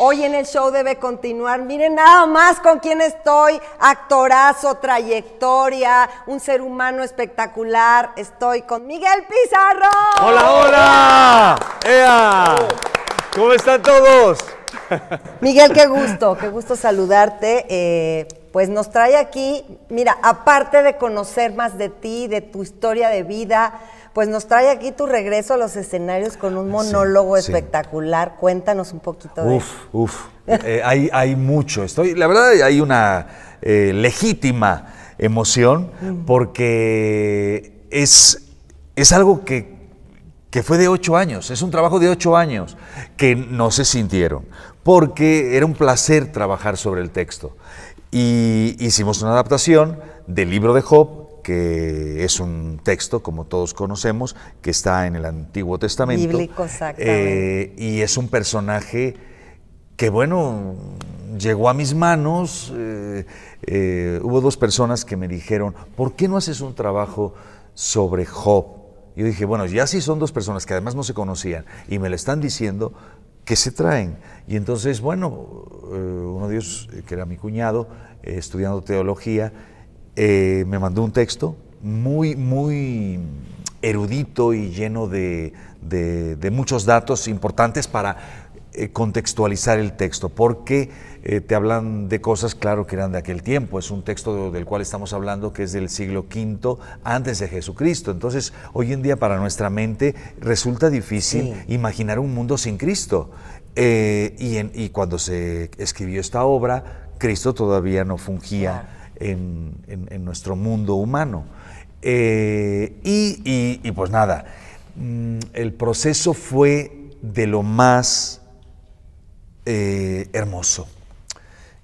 Hoy en el show debe continuar. Miren nada más con quién estoy. Actorazo, trayectoria, un ser humano espectacular. Estoy con Miguel Pizarro. Hola, hola. ¡Ea! ¿Cómo están todos? Miguel, qué gusto, qué gusto saludarte. Eh, pues nos trae aquí, mira, aparte de conocer más de ti, de tu historia de vida, pues nos trae aquí tu regreso a los escenarios con un monólogo espectacular. Cuéntanos un poquito de Uf, uf. Eh, hay, hay mucho. la verdad, hay una eh, legítima emoción porque es, es algo que, que fue de ocho años, es un trabajo de ocho años que no se sintieron, porque era un placer trabajar sobre el texto. Y hicimos una adaptación del libro de Job que es un texto, como todos conocemos, que está en el Antiguo Testamento. Bíblico, eh, y es un personaje que, bueno, llegó a mis manos. Eh, eh, hubo dos personas que me dijeron, ¿por qué no haces un trabajo sobre Job? Yo dije, bueno, ya sí son dos personas que además no se conocían y me lo están diciendo, que se traen. Y entonces, bueno, uno de ellos, que era mi cuñado, estudiando teología, eh, me mandó un texto muy, muy erudito y lleno de, muchos datos importantes para eh, contextualizar el texto, porque eh, te hablan de cosas, claro, que eran de aquel tiempo. Es un texto del cual estamos hablando que es del siglo V antes de Jesucristo. Entonces, hoy en día para nuestra mente resulta difícil imaginar un mundo sin Cristo. y, cuando se escribió esta obra, Cristo todavía no fungía en, nuestro mundo humano. Eh, y, pues nada, mm, el proceso fue de lo más eh, hermoso.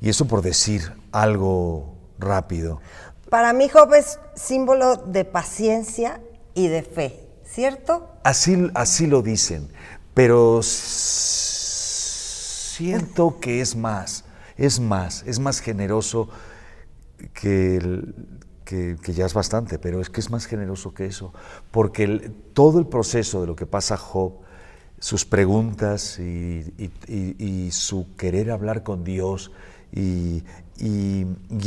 Y eso por decir algo rápido. Para mí Job es símbolo de paciencia y de fe, ¿cierto? Así, así lo dicen, pero siento que es más, es más, es más generoso que, que, ya es bastante, pero es que es más generoso que eso, porque todo el proceso de lo que pasa Job, sus preguntas y, su querer hablar con Dios y,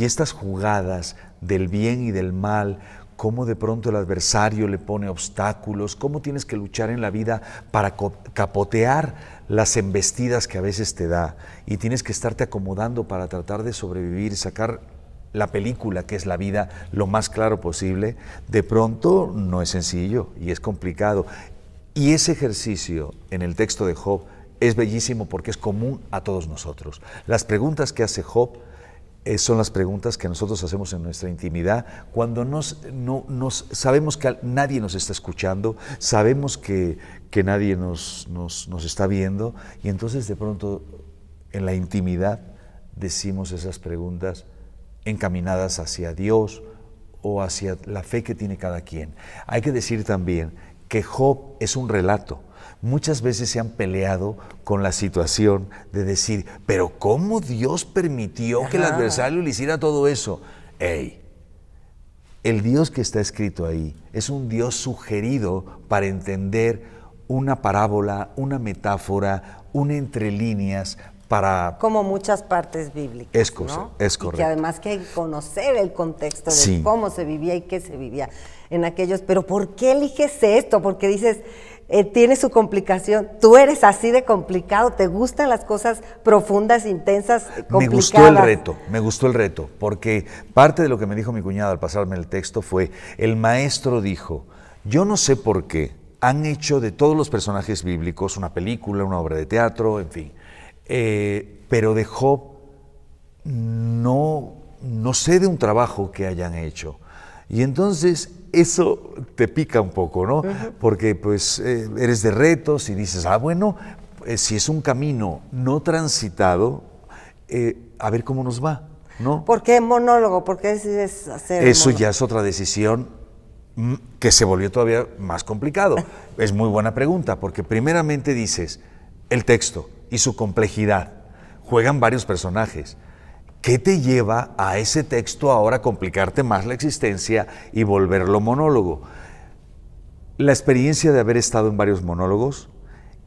estas jugadas del bien y del mal, cómo de pronto el adversario le pone obstáculos, cómo tienes que luchar en la vida para capotear las embestidas que a veces te da y tienes que estarte acomodando para tratar de sobrevivir, sacar la película que es la vida lo más claro posible, de pronto no es sencillo y es complicado. Y ese ejercicio en el texto de Job es bellísimo porque es común a todos nosotros. Las preguntas que hace Job eh, son las preguntas que nosotros hacemos en nuestra intimidad cuando sabemos que nadie nos está escuchando, sabemos que, nadie nos está viendo y entonces de pronto en la intimidad decimos esas preguntas encaminadas hacia Dios o hacia la fe que tiene cada quien. Hay que decir también que Job es un relato. Muchas veces se han peleado con la situación de decir, pero ¿cómo Dios permitió que el adversario le hiciera todo eso? ¡Ey! El Dios que está escrito ahí es un Dios sugerido para entender una parábola, una metáfora, un entre líneas, para... Como muchas partes bíblicas. Es, es correcto. Y que además que hay que conocer el contexto de cómo se vivía y qué se vivía en aquellos. Pero ¿por qué eliges esto? Porque dices, eh, tiene su complicación. Tú eres así de complicado, te gustan las cosas profundas, intensas, eh, Me gustó el reto, me gustó el reto, porque parte de lo que me dijo mi cuñada al pasarme el texto fue, el maestro dijo, yo no sé por qué han hecho de todos los personajes bíblicos una película, una obra de teatro, en fin eh, pero de Job no, no sé de un trabajo que hayan hecho. Y entonces eso te pica un poco, ¿no? Porque pues eh, eres de retos y dices, ah, bueno, eh, si es un camino no transitado, a ver cómo nos va, ¿no? ¿Por qué monólogo? ¿Por qué decides hacer Eso ya es otra decisión mm, que se volvió todavía más complicado. es muy buena pregunta, porque primeramente dices, el texto, y su complejidad. Juegan varios personajes. ¿Qué te lleva a ese texto ahora complicarte más la existencia y volverlo monólogo? La experiencia de haber estado en varios monólogos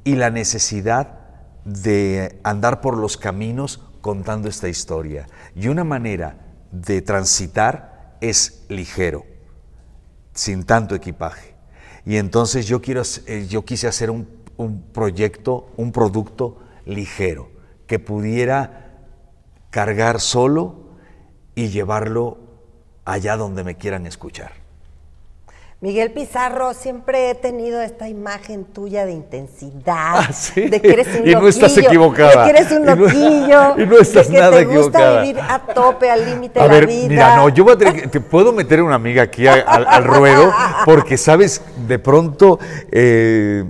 y la necesidad de andar por los caminos contando esta historia. Y una manera de transitar es ligero, sin tanto equipaje. Y entonces yo, quiero, eh, yo quise hacer un proyecto, un producto ligero, que pudiera cargar solo y llevarlo allá donde me quieran escuchar. Miguel Pizarro, siempre he tenido esta imagen tuya de intensidad, ah, de que eres un y no estás equivocada. de un loquillo, y no, estás que nada te gusta vivir a tope, al límite de la vida. Mira, no, yo voy a te puedo meter una amiga aquí al ruedo, porque sabes, de pronto eh,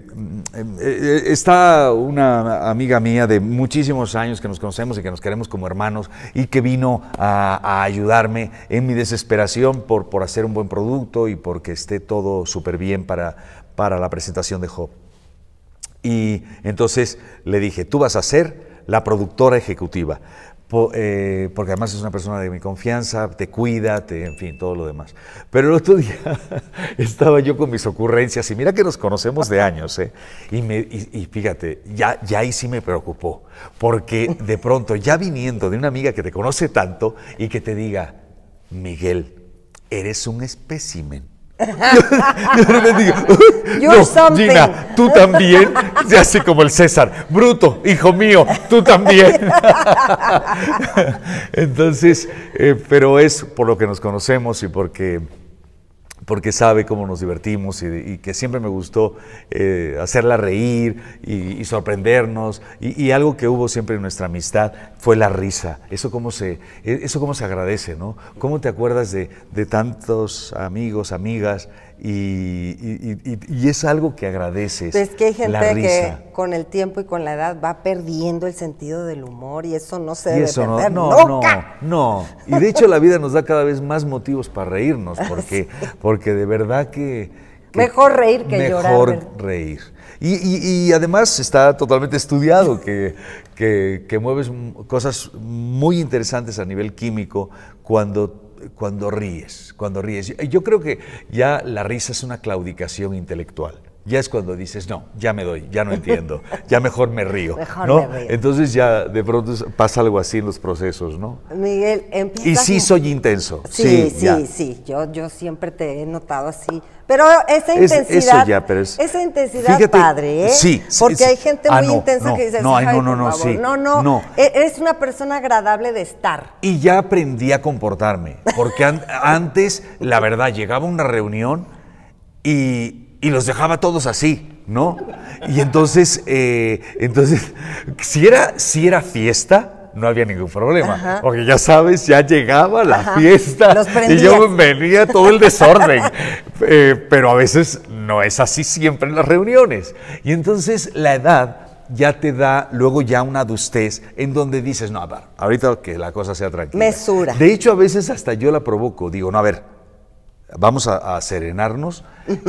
Em, eh, eh, está una amiga mía de muchísimos años que nos conocemos y que nos queremos como hermanos y que vino a, ayudarme en mi desesperación por, hacer un buen producto y porque esté todo súper bien para, para la presentación de Job. Y entonces le dije, tú vas a ser la productora ejecutiva. Eh, porque además es una persona de mi confianza, te cuida, en fin, todo lo demás. Pero el otro día estaba yo con mis ocurrencias y mira que nos conocemos de años, ¿eh? y, me, fíjate, ya, ya ahí sí me preocupó, porque de pronto ya viniendo de una amiga que te conoce tanto y que te diga, Miguel, eres un espécimen yo le Gina, tú también, y así como el César, bruto, hijo mío, tú también. Entonces, eh, pero es por lo que nos conocemos y porque porque sabe cómo nos divertimos y, que siempre me gustó eh, hacerla reír y, sorprendernos. Y, algo que hubo siempre en nuestra amistad fue la risa. Eso cómo se, e, eso cómo se agradece, ¿no? ¿Cómo te acuerdas de tantos amigos, amigas? Y, es algo que agradeces. Pues es que hay gente que con el tiempo y con la edad va perdiendo el sentido del humor y eso no se debe eso no, no, no, Y de hecho la vida nos da cada vez más motivos para reírnos porque, porque de verdad que, mejor reír que llorar. Mejor reír. Y, además está totalmente estudiado que, que, que mueves cosas muy interesantes a nivel químico cuando cuando ríes, cuando ríes. Yo creo que ya la risa es una claudicación intelectual. Ya es cuando dices, no, ya me doy, ya no entiendo, ya mejor me río. Mejor me río. Entonces ya de pronto pasa algo así en los procesos, ¿no? Miguel, empiezas... Y sí soy intenso. Sí, sí, sí, Yo, yo siempre te he notado así pero esa intensidad. esa intensidad padre, ¿eh? Sí, Porque hay gente ah, muy intensa que dice. No, no, no, no, no, e-, Eres una persona agradable de estar. Y ya aprendí a comportarme. Porque antes, la verdad, llegaba a una reunión y, y los dejaba todos así. ¿No? Y entonces, eh, entonces si, era, si era fiesta, no había ningún problema. Porque ya sabes, ya llegaba la fiesta y yo venía todo el desorden. Eh, pero a veces no es así siempre en las reuniones. Y entonces la edad ya te da luego ya una adustez en donde dices, no, a ver, ahorita que la cosa sea tranquila. Mesura. De hecho, a veces hasta yo la provoco, digo, no, a ver, vamos a, serenarnos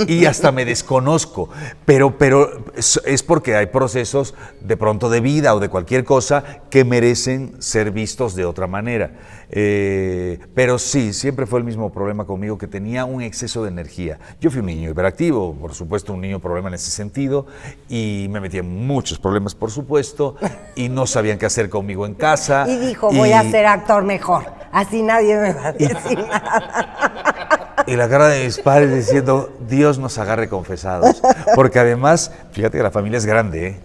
y hasta me desconozco, pero, pero es porque hay procesos de pronto de vida o de cualquier cosa que merecen ser vistos de otra manera. Eh, pero sí, siempre fue el mismo problema conmigo que tenía un exceso de energía. Yo fui un niño hiperactivo, por supuesto, un niño problema en ese sentido, y me metí en muchos problemas, por supuesto, y no sabían qué hacer conmigo en casa. Y dijo, voy a ser actor mejor, así nadie me va a decir nada. y la cara de mis padres diciendo, Dios nos agarre confesados. Porque además, fíjate que la familia es grande ¿eh?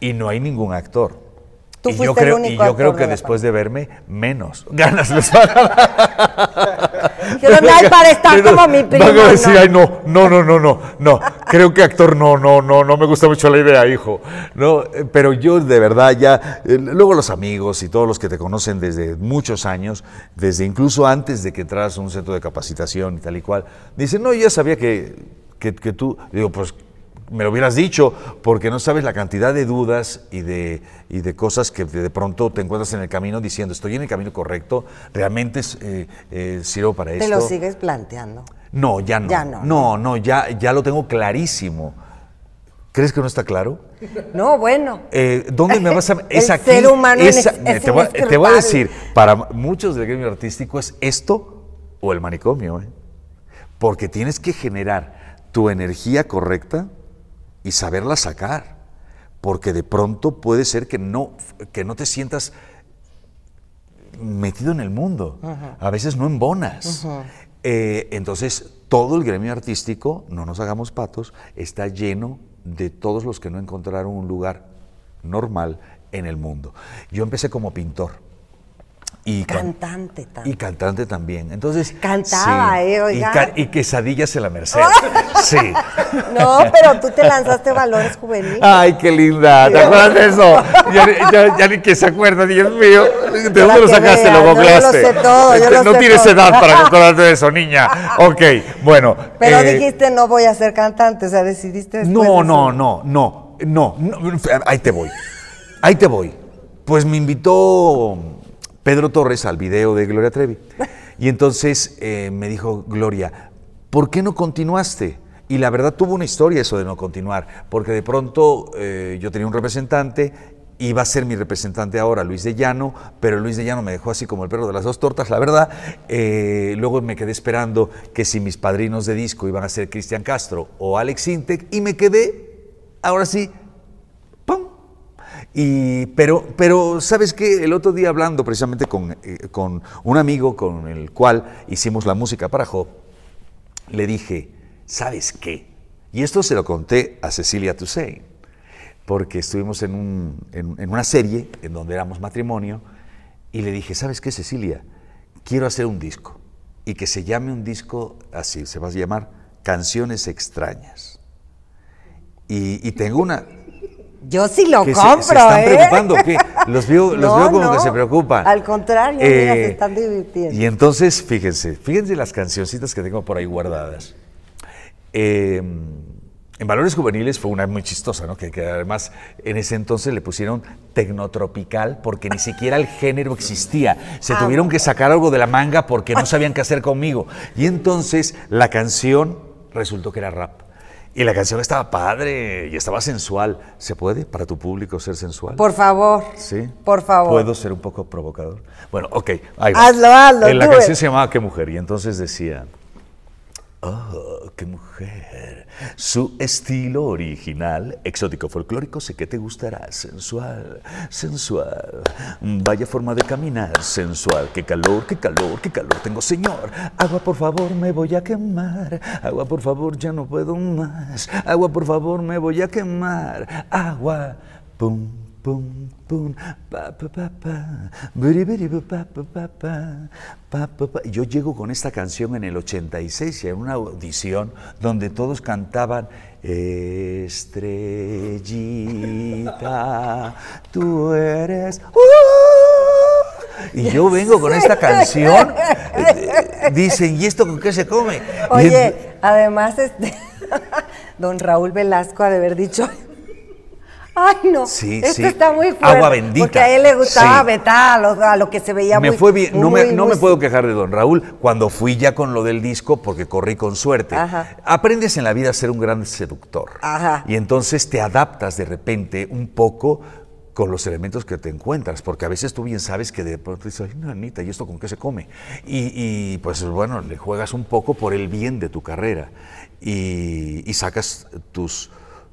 y no hay ningún actor y yo creo, yo creo que después de verme, menos ganas les van no hay para estar como mi primo. no. ay, no, no, no, no, no, Creo que actor no, no, no, no me gusta mucho la idea, hijo. No, eh, pero yo de verdad ya, eh, luego los amigos y todos los que te conocen desde muchos años, desde incluso antes de que entras a un centro de capacitación y tal y cual, dicen, no, ya sabía que tú, digo, pues me lo hubieras dicho, porque no sabes la cantidad de dudas y de, de cosas que de pronto te encuentras en el camino diciendo, estoy en el camino correcto, realmente eh, eh, sirvo para esto. ¿Te lo sigues planteando? No, ya no. Ya no. No, no, ya, ya lo tengo clarísimo. ¿Crees que no está claro? No, bueno. Eh, ¿Dónde me vas a.? Es ser te, voy, te, voy, a decir, para muchos del gremio artístico es esto o el manicomio, porque tienes que generar tu energía correcta, y saberla sacar, porque de pronto puede ser que no, que no te sientas metido en el mundo, a veces no en bonas. Eh, entonces, todo el gremio artístico, no nos hagamos patos, está lleno de todos los que no encontraron un lugar normal en el mundo. Yo empecé como pintor y cantante también. Y cantante también. Entonces. Cantaba, ¿eh? Y, quesadillas en la Merced. sí. No, pero tú te lanzaste valores juveniles. Ay, qué linda. ¿Te acuerdas de eso? Ya, ni que se acuerda, Dios mío. ¿De dónde lo sacaste? Lo googleaste. No, yo lo sé todo. Yo este, no tienes edad para acordarte de eso, niña. Ok, bueno. Pero eh, dijiste, no voy a ser cantante. O sea, decidiste. no, no, no, no. No. Ahí te voy. Ahí te voy. Pues me invitó Pedro Torres al video de Gloria Trevi. Y entonces eh, me dijo, Gloria, ¿por qué no continuaste? Y la verdad tuvo una historia eso de no continuar, porque de pronto eh, yo tenía un representante, iba a ser mi representante ahora Luis de Llano, pero Luis de Llano me dejó así como el perro de las dos tortas, la verdad. Eh, luego me quedé esperando que si mis padrinos de disco iban a ser Cristian Castro o Alex Intec, y me quedé, ahora sí, pero, pero, ¿sabes qué? El otro día hablando precisamente eh, con, un amigo con el cual hicimos la música para Job, le dije, ¿sabes qué? Y esto se lo conté a Cecilia Toussaint, porque estuvimos en, una serie en donde éramos matrimonio, y le dije, ¿sabes qué, Cecilia? Quiero hacer un disco, y que se llame un disco así, se va a llamar Canciones extrañas. y tengo una, yo sí lo compro. Se, se están ¿eh? preocupando, los veo, como que se preocupan. Al contrario, se eh, están divirtiendo. Y entonces, fíjense, fíjense las cancioncitas que tengo por ahí guardadas. Em, en Valores Juveniles fue una muy chistosa, ¿no? que, además en ese entonces le pusieron tecnotropical porque ni siquiera el género existía. Se ah, tuvieron que sacar algo de la manga porque no sabían qué hacer conmigo. Y entonces la canción resultó que era rap. Y la canción estaba padre y estaba sensual. ¿Se puede para tu público ser sensual? Por favor. Sí. Por favor. ¿Puedo ser un poco provocador? Bueno, ok. Hazlo, hazlo. En eh, la canción se llamaba Qué Mujer y entonces decía... ¡Oh, qué mujer! Su estilo original, exótico folclórico, sé que te gustará. Sensual, sensual. Vaya forma de caminar, sensual. ¡Qué calor, qué calor, qué calor tengo, señor! Agua, por favor, me voy a quemar. Agua, por favor, ya no puedo más. Agua, por favor, me voy a quemar. Agua, pum pum pum pa pa pa pa, pa pa pa pa pa yo llego con esta canción en el 86 y en una audición donde todos cantaban estrellita tú eres y yo vengo con esta canción eh, dicen y esto con qué se come oye además este don Raúl Velasco ha de haber dicho Ay, no. Sí, Esto está muy fuerte. Agua bendita. Porque a él le gustaba a lo, que se veía muy, fue bien. No, me, puedo quejar de don Raúl cuando fui ya con lo del disco porque corrí con suerte. Aprendes en la vida a ser un gran seductor. Y entonces te adaptas de repente un poco con los elementos que te encuentras, porque a veces tú bien sabes que de pronto dices, ay, Anita, ¿y esto con qué se come? Y, pues bueno, le juegas un poco por el bien de tu carrera y sacas tus,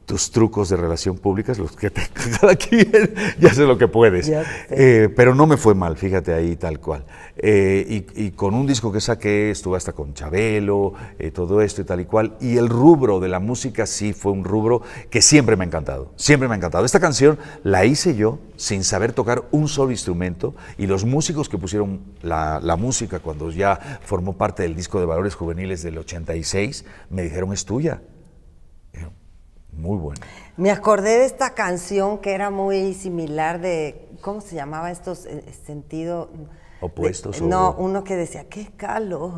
tus trucos de relación pública, los que te, cada quien ya sé lo que puedes. Eh, pero no me fue mal, fíjate ahí tal cual. Eh, y, con un disco que saqué, estuve hasta con Chabelo, eh, todo esto y tal y cual. Y el rubro de la música sí fue un rubro que siempre me ha encantado, siempre me ha encantado. Esta canción la hice yo sin saber tocar un solo instrumento y los músicos que pusieron la música cuando ya formó parte del disco de Valores Juveniles del 86 me dijeron es tuya. Muy bueno. Me acordé de esta canción que era muy similar de, ¿cómo se llamaba estos eh, sentido? Opuestos. No, uno que decía, qué calor.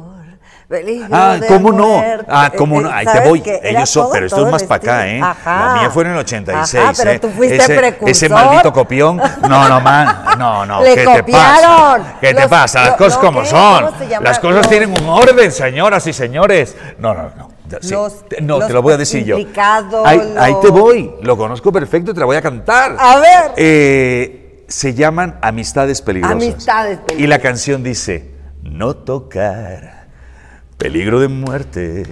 Ah, ah, ¿cómo no? Ah, eh, ¿cómo no? Ahí te voy. Ellos son, pero esto es más para acá, ¿eh? La mía fue en el 86. Ajá, pero ¿eh? tú fuiste ese, precursor. Ese maldito copión. No, no, man. No, no. ¿Qué te pasa? ¿Qué te pasa? Las cosas como son. Las cosas tienen un orden, señoras y señores. No, no, no no, te lo voy a decir yo. Ahí, te voy, lo conozco perfecto, te la voy a cantar. A ver. Eh, se llaman Amistades Peligrosas. Amistades Peligrosas. Y la canción dice, no tocar, peligro de muerte,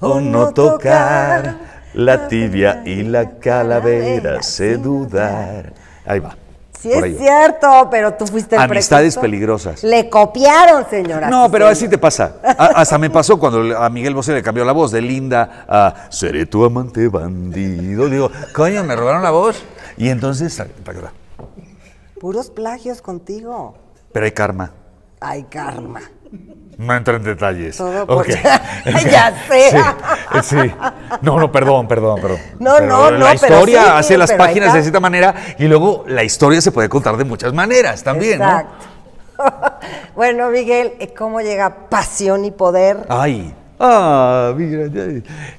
o no, tocar, la tibia y la calavera, se dudar. Ahí va. Sí, es cierto, pero tú fuiste el Amistades peligrosas. Le copiaron, señora. No, pero así te pasa. hasta me pasó cuando a Miguel Bosé le cambió la voz de Linda a Seré tu amante bandido. Digo, coño, me robaron la voz. Y entonces, Puros plagios contigo. Pero hay karma. Hay karma. No entro en detalles. Todo ya sé. Sí, No, no, perdón, perdón, perdón. No, pero no, no. La historia hace las páginas de cierta manera y luego la historia se puede contar de muchas maneras también, Exacto. bueno, Miguel, eh, ¿cómo llega pasión y poder? Ay. Ah, mira,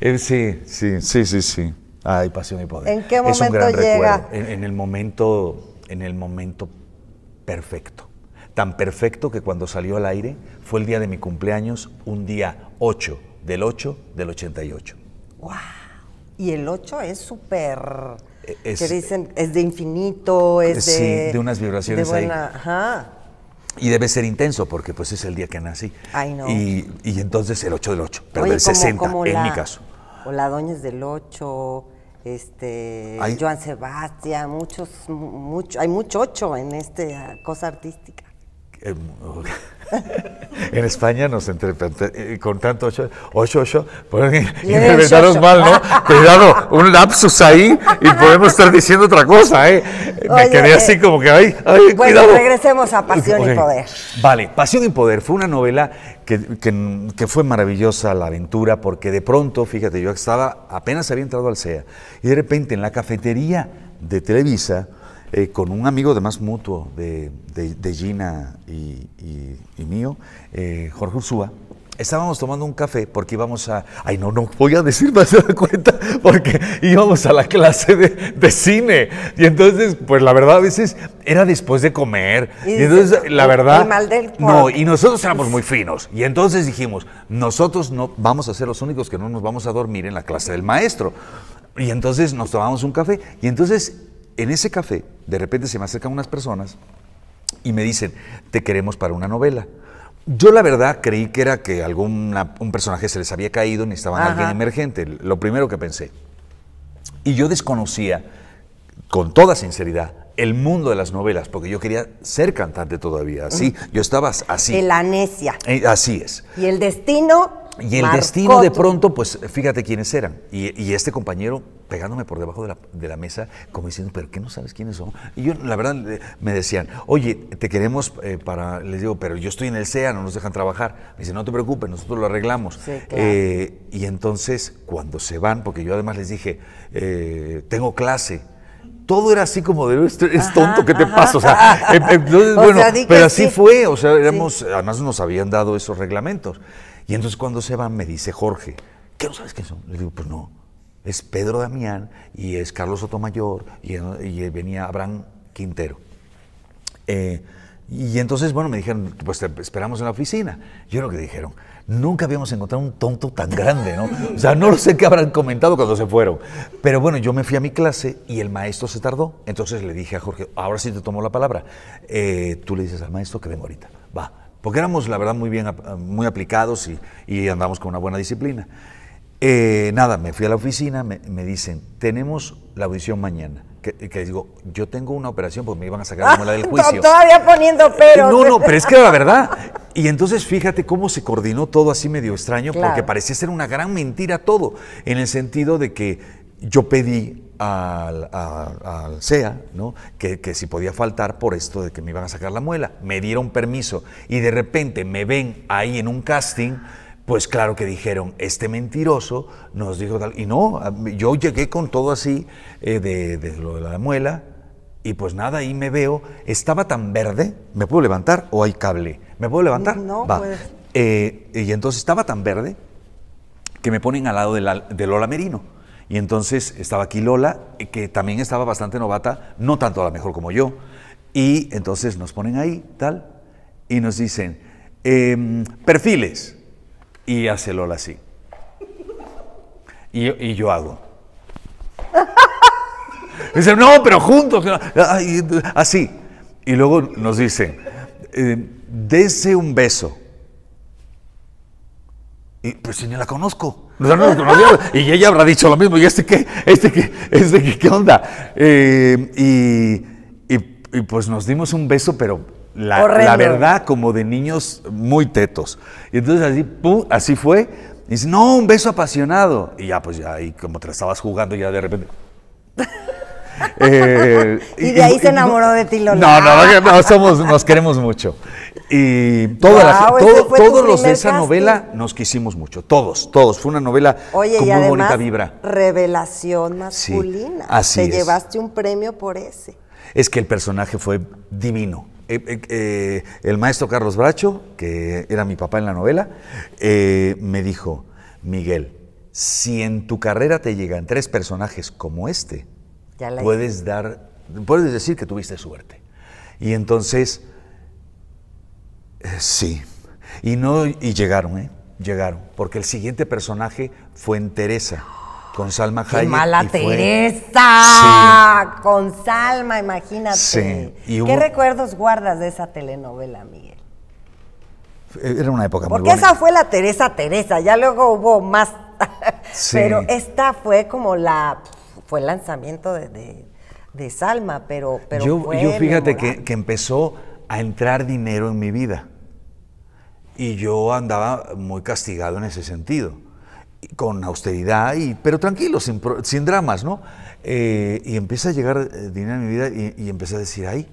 eh, sí, sí, sí, sí, sí. Ay, pasión y poder. ¿En qué momento llega? en el momento, en el momento perfecto tan perfecto que cuando salió al aire fue el día de mi cumpleaños, un día 8 del 8 del 88. ¡Wow! Y el 8 es súper... E-, es, que dicen, es de infinito, es sí, de... unas vibraciones ahí. Ajá. Y debe ser intenso porque pues es el día que nací. Ay, no. Y, entonces el 8 del 8, pero el del 60 en mi caso. O la del 8, este, Joan Sebastián, muchos, hay mucho 8 en esta cosa artística. Eh, en España nos entre eh, con tanto ocho... Ocho, ocho, pueden interpretarnos mal, ¿no? Cuidado, un lapsus ahí y podemos estar diciendo otra cosa, ¿eh? Me quedé así eh, como que, ay, bueno, regresemos a Pasión y Poder. Vale, Pasión y Poder fue una novela que, que, fue maravillosa la aventura porque de pronto, fíjate, yo estaba, apenas había entrado al CEA y de repente en la cafetería de Televisa, eh, con un amigo de más mutuo de, de, Gina y, mío, eh, Jorge Ursúa, estábamos tomando un café porque íbamos a. Ay, no, no voy a decir más de la cuenta porque íbamos a la clase de, cine. Y entonces, pues la verdad, a veces era después de comer. Y, entonces, la verdad. mal del no, y nosotros éramos muy finos. Y entonces dijimos, nosotros no vamos a ser los únicos que no nos vamos a dormir en la clase del maestro. Y entonces nos tomamos un café. Y entonces en ese café, de repente se me acercan unas personas y me dicen, te queremos para una novela. Yo la verdad creí que era que algún un personaje se les había caído ni necesitaban alguien emergente, lo primero que pensé. Y yo desconocía, con toda sinceridad, el mundo de las novelas, porque yo quería ser cantante todavía, así, yo estaba así. De la necia. Eh, así es. Y el destino y el destino de pronto, pues fíjate quiénes eran. Y, este compañero pegándome por debajo de la, mesa, como diciendo, pero ¿qué no sabes quiénes son? Y yo, la verdad, eh, me decían, oye, te queremos eh, para, les digo, pero yo estoy en el SEA, no nos dejan trabajar. Me dicen, no te preocupes, nosotros lo arreglamos. Eh, y entonces, cuando se van, porque yo además les dije, tengo clase, todo era así como de este, es tonto, ¿qué te pasa? O sea, em, em, pero así fue, o sea, éramos, además nos habían dado esos reglamentos. Y entonces cuando se van me dice Jorge, ¿qué no sabes quién son? Le digo, pues no, es Pedro Damián y es Carlos Sotomayor y, y venía Abraham Quintero. Eh, y entonces, bueno, me dijeron, pues te esperamos en la oficina. Yo lo que dijeron, nunca habíamos encontrado un tonto tan grande, ¿no? O sea, no lo sé qué habrán comentado cuando se fueron. Pero bueno, yo me fui a mi clase y el maestro se tardó. Entonces le dije a Jorge, ahora sí te tomo la palabra. Eh, tú le dices al maestro que vengo ahorita. Va porque éramos, la verdad, muy bien, eh, muy aplicados y, andamos con una buena disciplina. Eh, nada, me fui a la oficina, me, dicen, tenemos la audición mañana. Que, que, digo, yo tengo una operación porque me iban a sacar la muela del ah, juicio. Todavía poniendo pero. No, no, pero es que la verdad. Y entonces fíjate cómo se coordinó todo así medio extraño, porque parecía ser una gran mentira todo, en el sentido de que yo pedí al, al, CEA ¿no? que, si podía faltar por esto de que me iban a sacar la muela. Me dieron permiso y de repente me ven ahí en un casting. Pues claro que dijeron, este mentiroso nos dijo tal. Y no, yo llegué con todo así eh, de, de lo de la muela, y pues nada, ahí me veo. Estaba tan verde, ¿me puedo levantar o hay cable? ¿Me puedo levantar? No, Va. Eh, y entonces estaba tan verde que me ponen al lado de, la, de Lola Merino. Y entonces estaba aquí Lola, eh, que también estaba bastante novata, no tanto a la mejor como yo. Y entonces nos ponen ahí, tal, y nos dicen, em, perfiles. Y hace Lola así. Y, yo hago. dicen, no, pero juntos. Así. Y luego nos dicen, eh, dese un beso. Y pues si ni la conozco. y ella habrá dicho lo mismo. ¿Y este que ¿Este que ¿Este qué, qué onda? Eh, y, y, pues nos dimos un beso, pero la, verdad, como de niños muy tetos. Y entonces así, así fue. Y dice, no, un beso apasionado. Y ya, pues ya, y como te la estabas jugando, ya de repente. Eh, y de ahí se enamoró de ti, Lola. No, no, somos, nos queremos mucho. Y este todos los de esa novela nos quisimos mucho, todos, todos. Fue una novela con muy bonita vibra. Revelación masculina. así Te llevaste un premio por ese. Es que el personaje fue divino. Eh, eh, el maestro Carlos Bracho, que era mi papá en la novela, me dijo, Miguel, si en tu carrera te llegan tres personajes como este, puedes dar, puedes decir que tuviste suerte. Y entonces, eh, sí. Y no, y llegaron, ¿eh? Llegaron. Porque el siguiente personaje fue en Teresa. Con Salma Hayek. mala Teresa! Con Salma, imagínate. ¿Qué recuerdos guardas de esa telenovela, Miguel? Eh, era una época Porque muy esa fue la Teresa Teresa, ya luego hubo más. Pero esta fue como la fue el lanzamiento de, Salma, pero, pero yo, fue yo fíjate que, empezó a entrar dinero en mi vida. Y yo andaba muy castigado en ese sentido, con austeridad, y, pero tranquilo, sin, sin dramas, ¿no? Eh, y empieza a llegar eh, dinero en mi vida y, y empecé a decir, ay,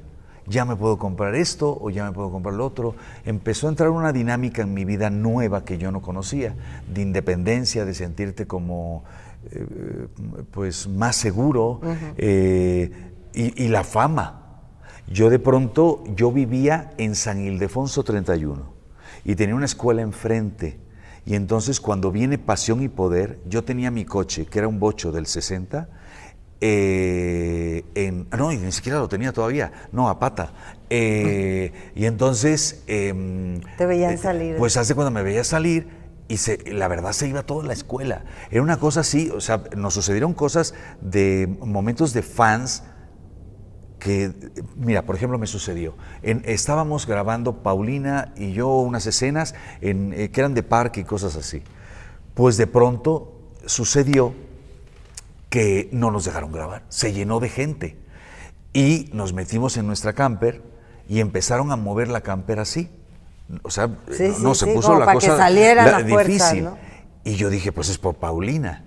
ya me puedo comprar esto o ya me puedo comprar lo otro. Empezó a entrar una dinámica en mi vida nueva que yo no conocía, de independencia, de sentirte como eh, pues más seguro eh, y, la fama. Yo de pronto, yo vivía en San Ildefonso 31 y tenía una escuela enfrente. Y entonces cuando viene Pasión y Poder, yo tenía mi coche, que era un bocho del 60, eh, en, no, ni siquiera lo tenía todavía, no, a pata. y entonces... Em, Te veían salir. Pues hace cuando me veía salir, y la verdad se iba toda la escuela. Era una cosa así, o sea, nos sucedieron cosas de momentos de fans que, mira, por ejemplo, me sucedió. En, estábamos grabando Paulina y yo unas escenas en, eh, que eran de parque y cosas así. Pues de pronto sucedió que no nos dejaron grabar, se llenó de gente. Y nos metimos en nuestra camper y empezaron a mover la camper así o sea, no, se puso la cosa la, difícil. Y yo dije, pues es por Paulina.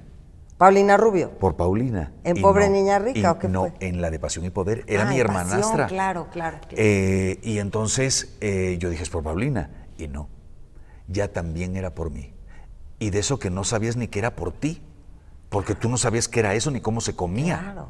Paulina Rubio. Por Paulina. ¿En Pobre Niña Rica o qué? No, en la de Pasión y Poder. Era ah, mi hermanastra. claro, claro. claro. Eh, y entonces eh, yo dije, es por Paulina. Y no, ya también era por mí. Y de eso que no sabías ni que era por ti, porque tú no sabías qué era eso ni cómo se comía. Claro.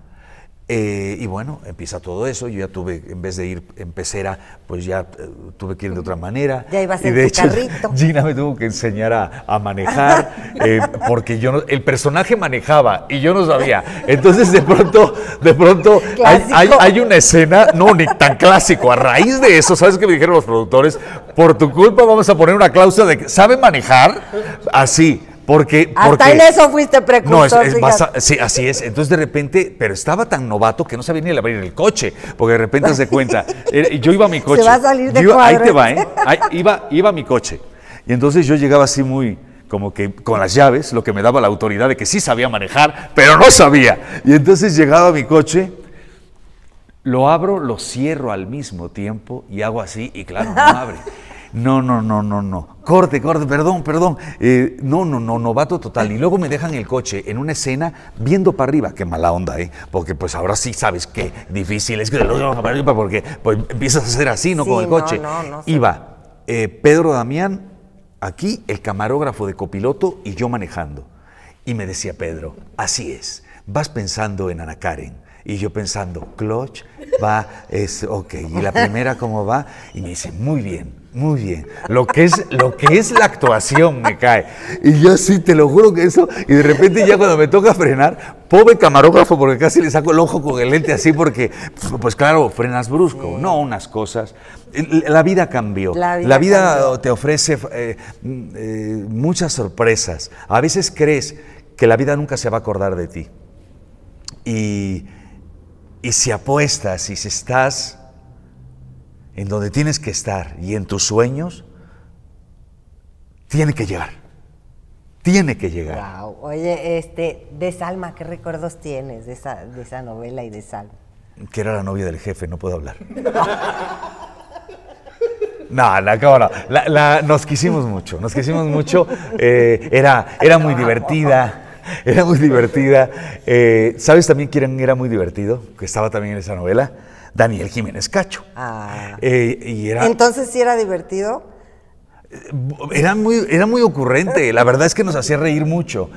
Eh, y bueno, empieza todo eso. Yo ya tuve, en vez de ir en pecera, pues ya eh, tuve que ir de otra manera. Ya ibas y de hecho, Gina me tuvo que enseñar a, manejar, eh, porque yo el personaje manejaba y yo no sabía. Entonces, de pronto, de pronto, hay, una escena, no, ni tan clásico. A raíz de eso, ¿sabes qué me dijeron los productores? Por tu culpa vamos a poner una cláusula de que sabe manejar así porque, Hasta en eso fuiste precursor. No, así es. Entonces de repente, pero estaba tan novato que no sabía ni abrir el coche, porque de repente se cuenta, yo iba a mi coche. Se va a salir de iba, Ahí te va, ¿eh? iba, iba a mi coche. Y entonces yo llegaba así muy, como que con las llaves, lo que me daba la autoridad de que sí sabía manejar, pero no sabía. Y entonces llegaba a mi coche, lo abro, lo cierro al mismo tiempo y hago así y claro, no abre no, no, no, no, no, corte, corte, perdón, perdón, No, eh, no, no, no, novato total. Y luego me dejan el coche en una escena viendo para arriba, qué mala onda, ¿eh? Porque pues ahora sí sabes qué difícil es que lo vamos para arriba porque pues empiezas a hacer así, ¿no? Con el coche. Iba eh, Pedro Damián, aquí el camarógrafo de copiloto y yo manejando. Y me decía Pedro, así es, vas pensando en Ana Karen y yo pensando, clutch, va, es ok. Y la primera, ¿cómo va? Y me dice, muy bien, muy bien. Lo que es, lo que es la actuación me cae. Y yo sí, te lo juro que eso. Y de repente ya cuando me toca frenar, pobre camarógrafo, porque casi le saco el ojo con el lente así, porque, pues claro, frenas brusco. No, unas cosas. La vida cambió. La vida, te ofrece eh, mm, eh, muchas sorpresas. A veces crees que la vida nunca se va a acordar de ti. Y y si apuestas y si estás en donde tienes que estar y en tus sueños, tiene que llegar. Tiene que llegar. Wow. Oye, este, de Salma, ¿qué recuerdos tienes de esa, novela y de Salma? Que era la novia del jefe, no puedo hablar. No, la La, nos quisimos mucho, nos quisimos mucho. Eh, era, era muy divertida era muy divertida. Eh, ¿Sabes también quién era muy divertido? Que estaba también en esa novela. Daniel Jiménez Cacho. Ah. Eh, y era, Entonces sí era divertido. Eh, era muy, era muy ocurrente, la verdad es que nos hacía reír mucho.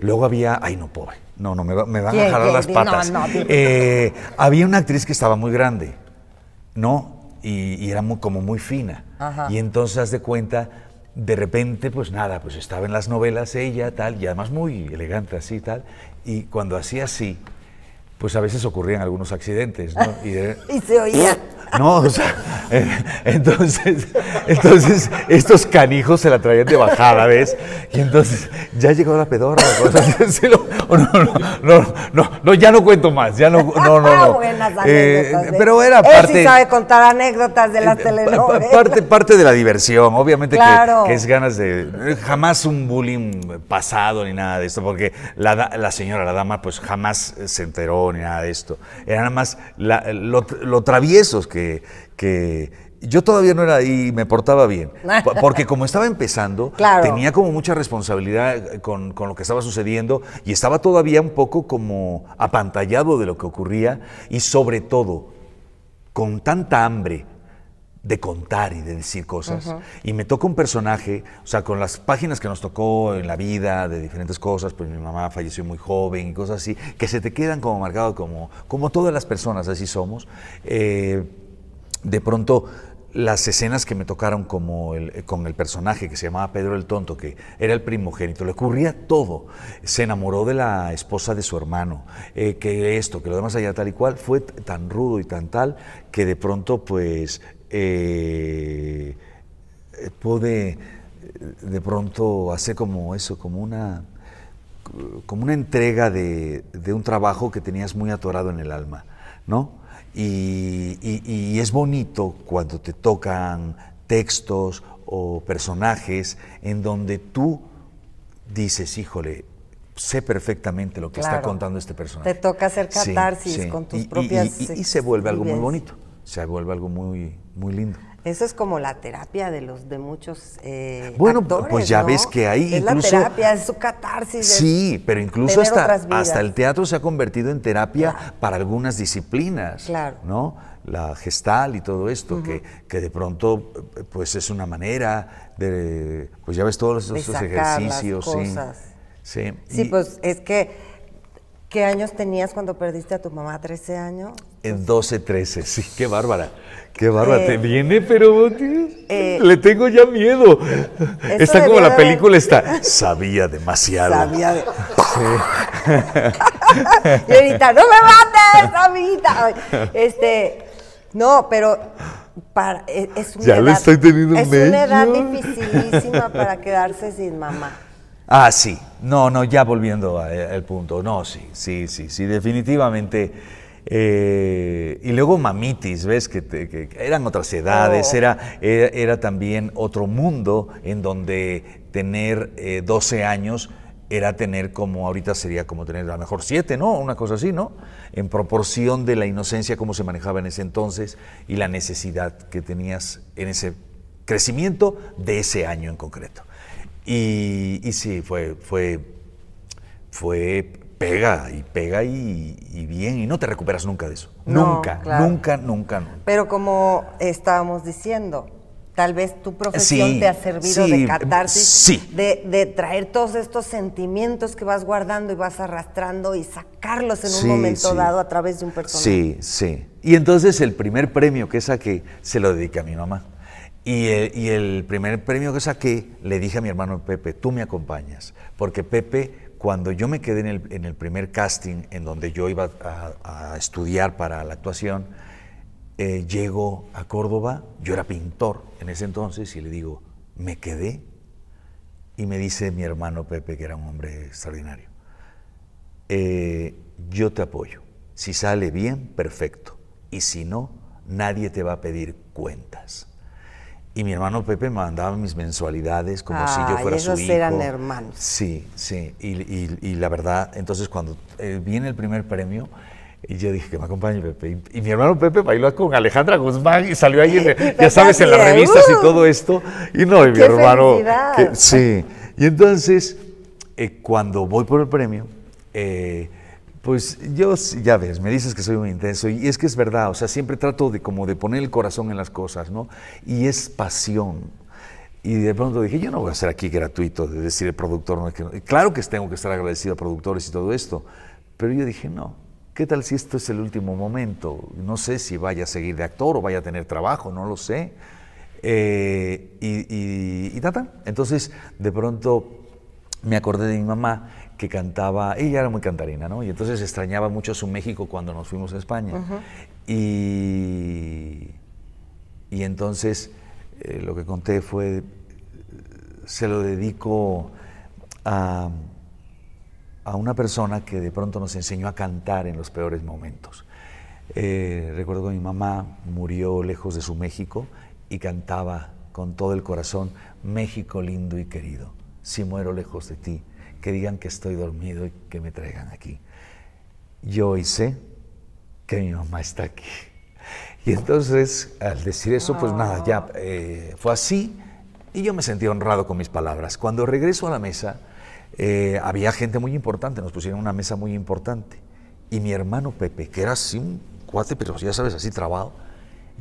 luego había, ay no, pobre, no, no, me, van a jalar las patas. había una actriz que estaba muy grande, ¿no? Y, era muy, como muy fina. Y entonces, haz de cuenta, de repente, pues nada, pues estaba en las novelas ella, tal, y además muy elegante así, tal, y cuando hacía así, pues a veces ocurrían algunos accidentes, Y, se oía. No, o sea, eh, entonces, entonces estos canijos se la traían de bajada, ¿ves? Y entonces ya llegó la pedorra. no, no, ya no cuento más, ya no, no, no. Ah, eh, pero era parte. Él sí sabe contar anécdotas de las telenovelas. Parte, parte de la diversión, obviamente que, es ganas de jamás un bullying pasado ni nada de esto, porque la, la señora, la dama, pues jamás se enteró ni nada de esto. Era nada más la, lo, traviesos que, yo todavía no era ahí, me portaba bien. Porque como estaba empezando, tenía como mucha responsabilidad con, con, lo que estaba sucediendo y estaba todavía un poco como apantallado de lo que ocurría y sobre todo con tanta hambre de contar y de decir cosas. Y me toca un personaje, o sea, con las páginas que nos tocó en la vida, de diferentes cosas, pues mi mamá falleció muy joven y cosas así, que se te quedan como marcado como, como todas las personas, así somos. Eh, de pronto, las escenas que me tocaron como eh, con el personaje que se llamaba Pedro el Tonto, que era el primogénito, le ocurría todo. Se enamoró de la esposa de su hermano, eh, que esto, que lo demás allá tal y cual, fue tan rudo y tan tal que de pronto pues eh, eh, de pronto hacer como eso, como una, como una entrega de, un trabajo que tenías muy atorado en el alma, ¿no? Y, es bonito cuando te tocan textos o personajes en donde tú dices, híjole, sé perfectamente lo que está contando este personaje. Te toca hacer catarsis con tus propias. y, se vuelve algo muy bonito se vuelve algo muy, muy lindo. Eso es como la terapia de los de muchos eh, bueno, pues ya ves que ahí es la terapia es su catarsis. Sí, pero incluso hasta el teatro se ha convertido en terapia para algunas disciplinas, claro. ¿no? La gestal y todo esto que, que de pronto pues es una manera de pues ya ves todos esos ejercicios, sí. Sí, pues es que ¿Qué años tenías cuando perdiste a tu mamá? ¿13 años? En 12, 13, sí, qué bárbara. Qué bárbara, te eh, viene, pero eh, le tengo ya miedo. Está como la película está. Sabía demasiado. Sabía y no me mates, amiguita. Este, no, pero e, es una ya le estoy teniendo es una edad dificilísima para quedarse sin mamá. Ah, sí. No, no, ya volviendo eh, al punto. No, sí, sí, sí, sí, definitivamente eh, y luego mamitis, ¿ves? Que, eran otras edades, oh. era, era, también otro mundo en donde tener 12 eh, años era tener como ahorita sería como tener a lo mejor 7, ¿no? Una cosa así, ¿no? En proporción de la inocencia cómo se manejaba en ese entonces y la necesidad que tenías en ese crecimiento de ese año en concreto. Y, y sí, fue, fue, fue pega, y pega y, bien, y no te recuperas nunca de eso. nunca, nunca, nunca, Pero como estábamos diciendo, tal vez tu profesión te ha servido de catarsis, de, traer todos estos sentimientos que vas guardando y vas arrastrando y sacarlos en un momento dado a través de un personaje. Sí, sí. Y entonces el primer premio que saqué se lo dediqué a mi mamá. Y el, eh, y el primer premio que saqué le dije a mi hermano Pepe, tú me acompañas, porque Pepe cuando yo me quedé en el, primer casting, en donde yo iba a, estudiar para la actuación, eh, llego a Córdoba, yo era pintor en ese entonces, y le digo, me quedé. Y me dice mi hermano Pepe, que era un hombre extraordinario, eh, yo te apoyo. Si sale bien, perfecto. Y si no, nadie te va a pedir cuentas. Y mi hermano Pepe mandaba mis mensualidades como si yo fuera su su hijo. eran hermanos. Sí, sí. Y, la verdad, entonces cuando eh, viene el primer premio, y yo dije que me acompañe Pepe. Y, mi hermano Pepe bailó con Alejandra Guzmán y salió ahí, ya sabes, en las revistas y todo esto. Y no, y mi hermano. sí. Y entonces, eh, cuando voy por el premio, eh, pues yo, ya ves, me dices que soy muy intenso y es que es verdad, o sea, siempre trato de como de poner el corazón en las cosas, ¿no? Y es pasión. Y de pronto dije, yo no voy a ser aquí gratuito de decir el productor, no es que claro que tengo que estar agradecido a productores y todo esto, pero yo dije, no, ¿qué tal si esto es el último momento? No sé si vaya a seguir de actor o vaya a tener trabajo, no lo sé. Eh, y, y, Entonces, de pronto me acordé de mi mamá que cantaba, ella era muy cantarina, ¿no? Y entonces extrañaba mucho su México cuando nos fuimos a España. y, entonces eh, lo que conté fue, se lo dedico a, una persona que de pronto nos enseñó a cantar en los peores momentos. Eh, recuerdo que mi mamá murió lejos de su México y cantaba con todo el corazón, México lindo y querido, si muero lejos de ti que digan que estoy dormido y que me traigan aquí. Yo hoy sé que mi mamá está aquí. Y entonces, al decir eso, pues nada, ya eh, fue así y yo me sentí honrado con mis palabras. Cuando regreso a la mesa, eh, había gente muy importante, nos pusieron una mesa muy importante. Y mi hermano Pepe, que era así un cuate, pero ya sabes, así trabado,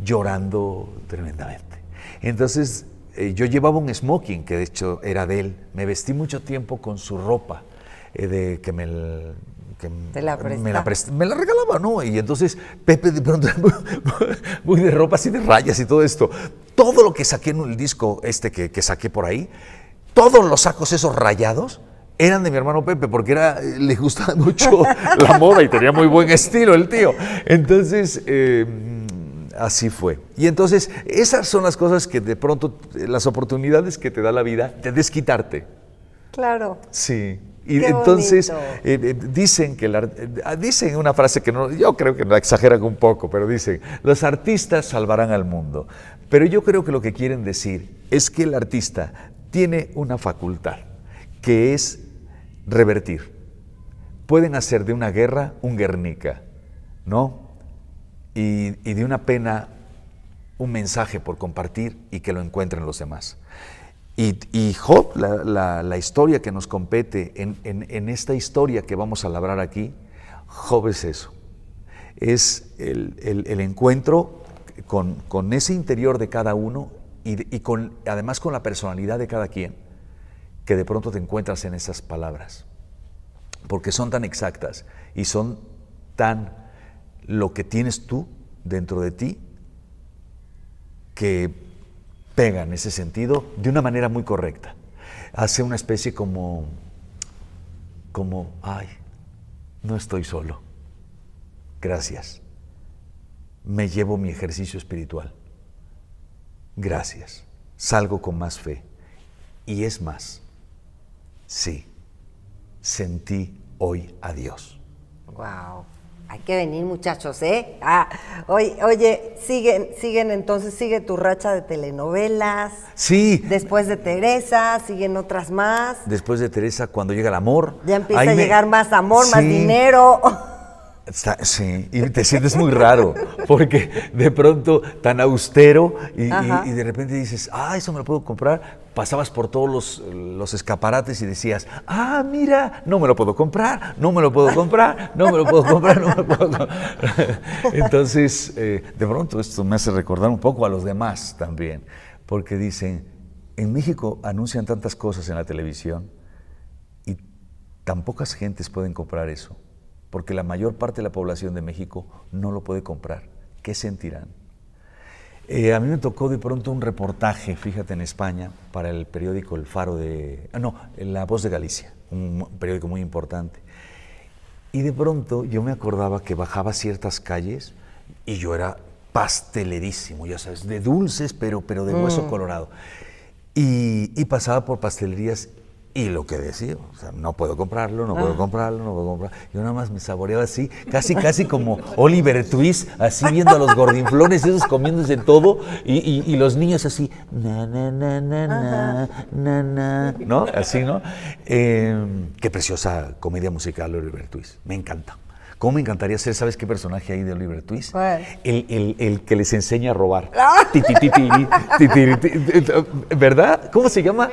llorando tremendamente. Entonces eh, yo llevaba un smoking que de hecho era de él. Me vestí mucho tiempo con su ropa, eh, de que me, la me, la regalaba, ¿no? Y entonces Pepe de pronto, muy de ropa así de rayas y todo esto. Todo lo que saqué en el disco este que, saqué por ahí, todos los sacos esos rayados, eran de mi hermano Pepe porque era, eh, le gustaba mucho la moda y tenía muy buen estilo el tío. Entonces, em, Así fue. Y entonces, esas son las cosas que de pronto, las oportunidades que te da la vida te desquitarte. Claro. Sí. Y entonces eh, eh, dicen que ah, dicen una frase que no, yo creo que la exageran un poco, pero dicen, los artistas salvarán al mundo. Pero yo creo que lo que quieren decir es que el artista tiene una facultad, que es revertir. Pueden hacer de una guerra un guernica, ¿no? y, de una pena un mensaje por compartir y que lo encuentren los demás. Y, Job, la, la, historia que nos compete en, en, esta historia que vamos a labrar aquí, Job es eso. Es el, el, encuentro con, con, ese interior de cada uno y, y con, además con la personalidad de cada quien, que de pronto te encuentras en esas palabras, porque son tan exactas y son tan lo que tienes tú dentro de ti que pega en ese sentido de una manera muy correcta. Hace una especie como, como, ay, no estoy solo. Gracias. Me llevo mi ejercicio espiritual. Gracias. Salgo con más fe. Y es más, sí, sentí hoy a Dios. Wow. Hay que venir, muchachos, ¿eh? Ah, oye, siguen, siguen entonces, sigue tu racha de telenovelas. Sí. Después de Teresa, siguen otras más. Después de Teresa, cuando llega el amor. Ya empieza a llegar más amor, más dinero. sí, y te sientes muy raro, porque de pronto tan austero y, y de repente dices, ah, eso me lo puedo comprar pasabas por todos los, escaparates y decías, ah, mira, no me lo puedo comprar, no me lo puedo comprar, no me lo puedo comprar, no me lo puedo comprar. Entonces, eh, de pronto esto me hace recordar un poco a los demás también, porque dicen, en México anuncian tantas cosas en la televisión y tan pocas gentes pueden comprar eso, porque la mayor parte de la población de México no lo puede comprar. ¿Qué sentirán? Eh, a mí me tocó de pronto un reportaje, fíjate, en España, para el periódico El Faro de... Ah, no, La Voz de Galicia, un periódico muy importante. Y de pronto yo me acordaba que bajaba ciertas calles y yo era pastelerísimo, ya sabes, de dulces, pero, pero de hueso mm. colorado. y, pasaba por pastelerías y lo que decía, o sea, no puedo comprarlo, no puedo comprarlo, no puedo comprarlo. Yo nada más me saboreaba así, casi, casi como Oliver Twist, así viendo a los gordinflones, esos comiéndose todo, y, los niños así, na, na, na, na, na, na, ¿no? Así, ¿no? qué preciosa comedia musical Oliver Twist, me encanta. ¿Cómo me encantaría ser, sabes qué personaje hay de Oliver Twist? El, el, el, que les enseña a robar. ¿Verdad? ¿Cómo se llama?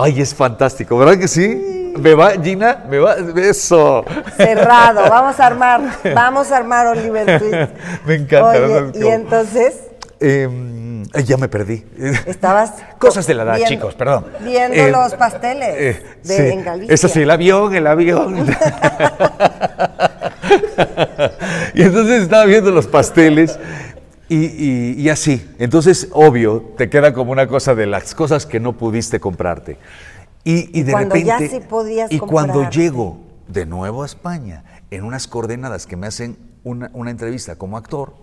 Ay, es fantástico, ¿verdad que sí? Me va, Gina, me va, eso. Cerrado, vamos a armar, vamos a armar Oliver Twist. Me encanta. y entonces... Em, ya me perdí. Estabas. Cosas de la edad, chicos, perdón. Viendo em, los pasteles eh, de, Eso sí, el avión, el avión. y entonces estaba viendo los pasteles y, así. Entonces, obvio, te queda como una cosa de las cosas que no pudiste comprarte. Y, de cuando Ya sí podías y cuando llego de nuevo a España, en unas coordenadas que me hacen una, una, entrevista como actor,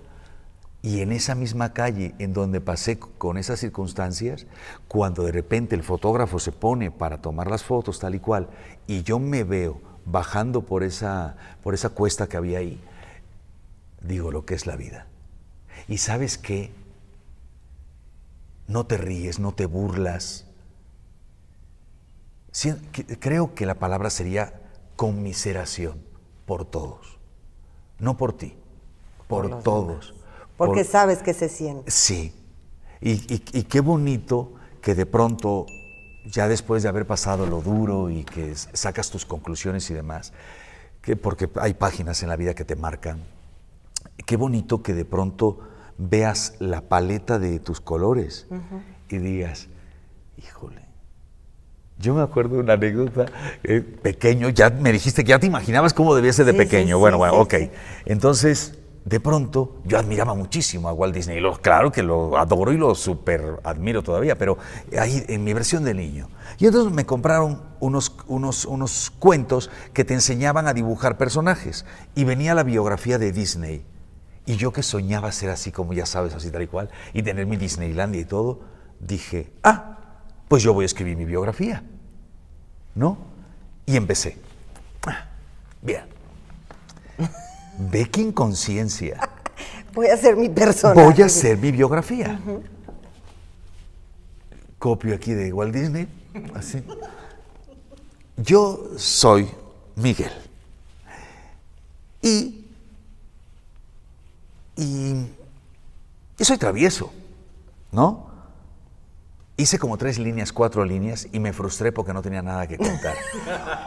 y en esa misma calle en donde pasé con esas circunstancias, cuando de repente el fotógrafo se pone para tomar las fotos tal y cual, y yo me veo bajando por esa, por esa cuesta que había ahí, digo lo que es la vida y sabes qué? No te ríes, no te burlas. Creo que la palabra sería conmiseración por todos. No por ti, por, todos. Porque sabes que se siente. Sí. Y, y qué bonito que de pronto, ya después de haber pasado lo duro y que sacas tus conclusiones y demás, que porque hay páginas en la vida que te marcan, qué bonito que de pronto veas la paleta de tus colores y digas, híjole, yo me acuerdo de una anécdota, eh, pequeño, ya me dijiste que ya te imaginabas cómo debía ser de pequeño. bueno, bueno, ok. Entonces, de pronto, yo admiraba muchísimo a Walt Disney. Lo, claro que lo adoro y lo super admiro todavía, pero ahí en mi versión de niño. Y entonces me compraron unos, unos, unos cuentos que te enseñaban a dibujar personajes. Y venía la biografía de Disney y yo que soñaba ser así como ya sabes, así tal y cual, y tener mi Disneyland y todo, dije, ah, pues yo voy a escribir mi biografía. ¿No? Y empecé. bien. Ve que inconsciencia. Voy a ser mi persona. Voy a hacer mi biografía. Copio aquí de Walt Disney, así. Yo soy Miguel. Y y yo soy travieso, ¿no? Hice como tres líneas, cuatro líneas y me frustré porque no tenía nada que contar.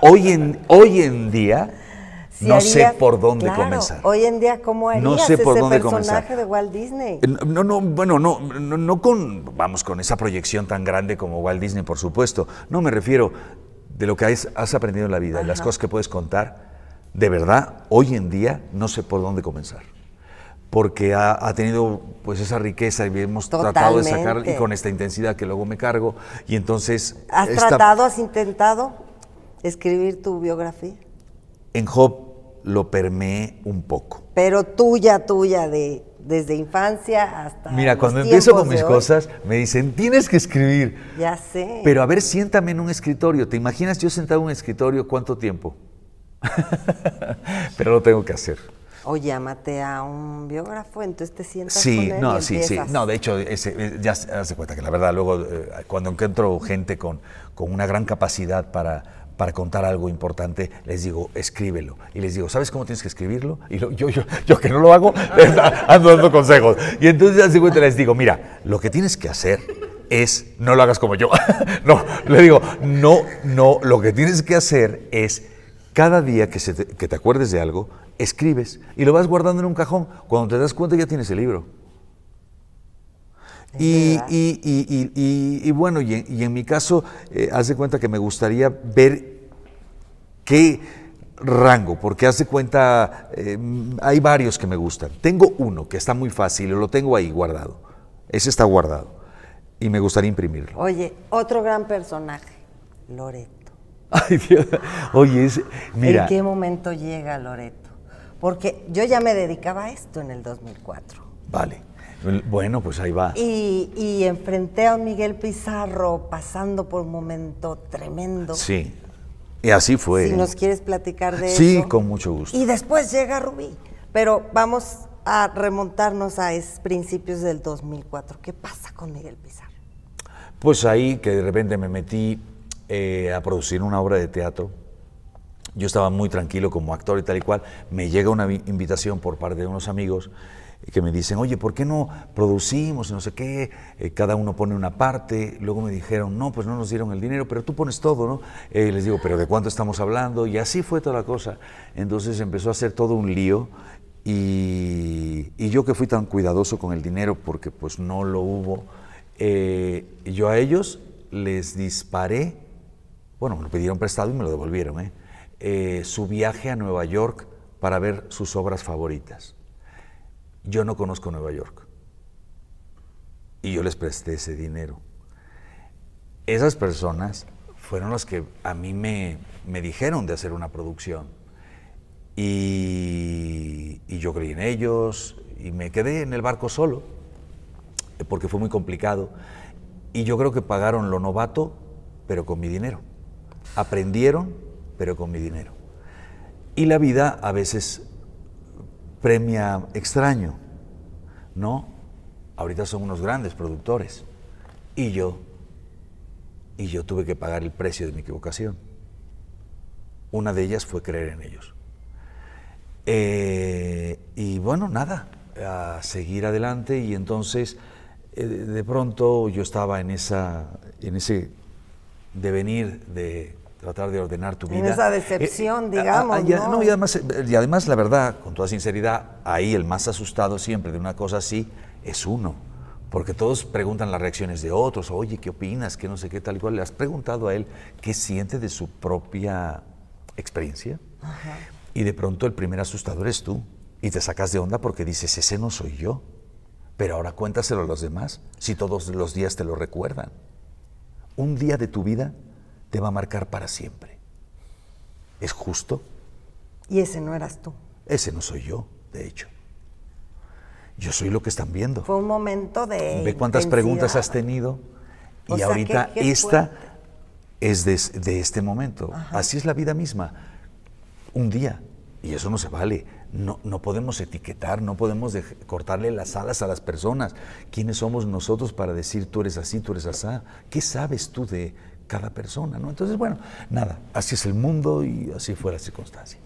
hoy, en, hoy en día no sé por dónde comenzar. Hoy en día, ¿cómo harías no sé dónde personaje de Walt Disney? Eh, no, no, bueno, no, no, con, vamos, con esa proyección tan grande como Walt Disney, por supuesto. No me refiero de lo que has, aprendido en la vida, de las cosas que puedes contar. De verdad, hoy en día no sé por dónde comenzar porque ha, tenido pues esa riqueza y hemos tratado de sacar y con esta intensidad que luego me cargo y entonces has tratado has intentado escribir tu biografía en Job lo permeé un poco pero tuya tuya de desde infancia hasta mira cuando empiezo con mis cosas me dicen tienes que escribir ya sé pero a ver siéntame en un escritorio te imaginas yo sentado en un escritorio cuánto tiempo pero lo tengo que hacer o llámate a un biógrafo, entonces te sientas sí, con él no, sí, sí, no, de hecho, eh, ya se cuenta que la verdad luego eh, cuando encuentro gente con, una gran capacidad para para contar algo importante, les digo, escríbelo. Y les digo, ¿sabes cómo tienes que escribirlo? Y yo, yo, yo que no lo hago, ando dando consejos. Y entonces así les digo, mira, lo que tienes que hacer es, no lo hagas como yo. no, le digo, no, no, lo que tienes que hacer es, cada día que, se que te acuerdes de algo, escribes y lo vas guardando en un cajón. Cuando te das cuenta ya tienes el libro. Y, bueno, y en, mi caso, hace eh, haz de cuenta que me gustaría ver qué rango, porque haz de cuenta, eh, hay varios que me gustan. Tengo uno que está muy fácil, lo tengo ahí guardado. Ese está guardado y me gustaría imprimirlo. Oye, otro gran personaje, Loreto. Ay, Dios. Oye, mira. ¿En qué momento llega Loreto? porque yo ya me dedicaba a esto en el 2004. Vale. Bueno, pues ahí va. Y, enfrenté a Miguel Pizarro pasando por un momento tremendo. Sí. Y así fue. Si nos quieres platicar de sí, eso. Sí, con mucho gusto. Y después llega Rubí. Pero vamos a remontarnos a esos principios del 2004. ¿Qué pasa con Miguel Pizarro? Pues ahí que de repente me metí eh, a producir una obra de teatro yo estaba muy tranquilo como actor y tal y cual, me llega una invitación por parte de unos amigos que me dicen, oye, ¿por qué no producimos y no sé qué? Eh, cada uno pone una parte. Luego me dijeron, no, pues no nos dieron el dinero, pero tú pones todo, ¿no? Eh, les digo, pero ¿de cuánto estamos hablando? Y así fue toda la cosa. Entonces empezó a hacer todo un lío y, yo que fui tan cuidadoso con el dinero porque pues no lo hubo, eh, yo a ellos les disparé, bueno, me lo pidieron prestado y me lo devolvieron, ¿eh? Eh, su viaje a Nueva York para ver sus obras favoritas. Yo no conozco Nueva York. Y yo les presté ese dinero. Esas personas fueron las que a mí me, me dijeron de hacer una producción. y, yo creí en ellos y me quedé en el barco solo, porque fue muy complicado. Y yo creo que pagaron lo novato, pero con mi dinero. Aprendieron pero con mi dinero. Y la vida a veces premia extraño, ¿no? Ahorita son unos grandes productores. Y yo, y yo tuve que pagar el precio de mi equivocación. Una de ellas fue creer en ellos. Eh, y bueno, nada, a seguir adelante y entonces eh, de pronto yo estaba en, esa, en ese devenir de tratar de ordenar tu vida. esa decepción, eh, eh, digamos. Ah, ah, y, ¿no? Eh, y, además, la verdad, con toda sinceridad, ahí el más asustado siempre de una cosa así es uno. Porque todos preguntan las reacciones de otros, oye, ¿qué opinas? ¿Qué no sé qué tal y cual? ¿Le has preguntado a él qué siente de su propia experiencia? Y de pronto el primer asustador es tú y te sacas de onda porque dices, ese no soy yo. Pero ahora cuéntaselo a los demás, si todos los días te lo recuerdan. Un día de tu vida te va a marcar para siempre. ¿Es justo? Y ese no eras tú. Ese no soy yo, de hecho. Yo soy lo que están viendo. Fue un momento de. Ve cuántas preguntas has tenido. y ahorita esta es de, este momento. Así es la vida misma. Un día. Y eso no se vale. No, no podemos etiquetar, no podemos cortarle las alas a las personas. ¿Quiénes somos nosotros para decir tú eres así, tú eres asá? ¿Qué sabes tú de cada persona, ¿no? Entonces, bueno, nada, así es el mundo y así fue la circunstancia.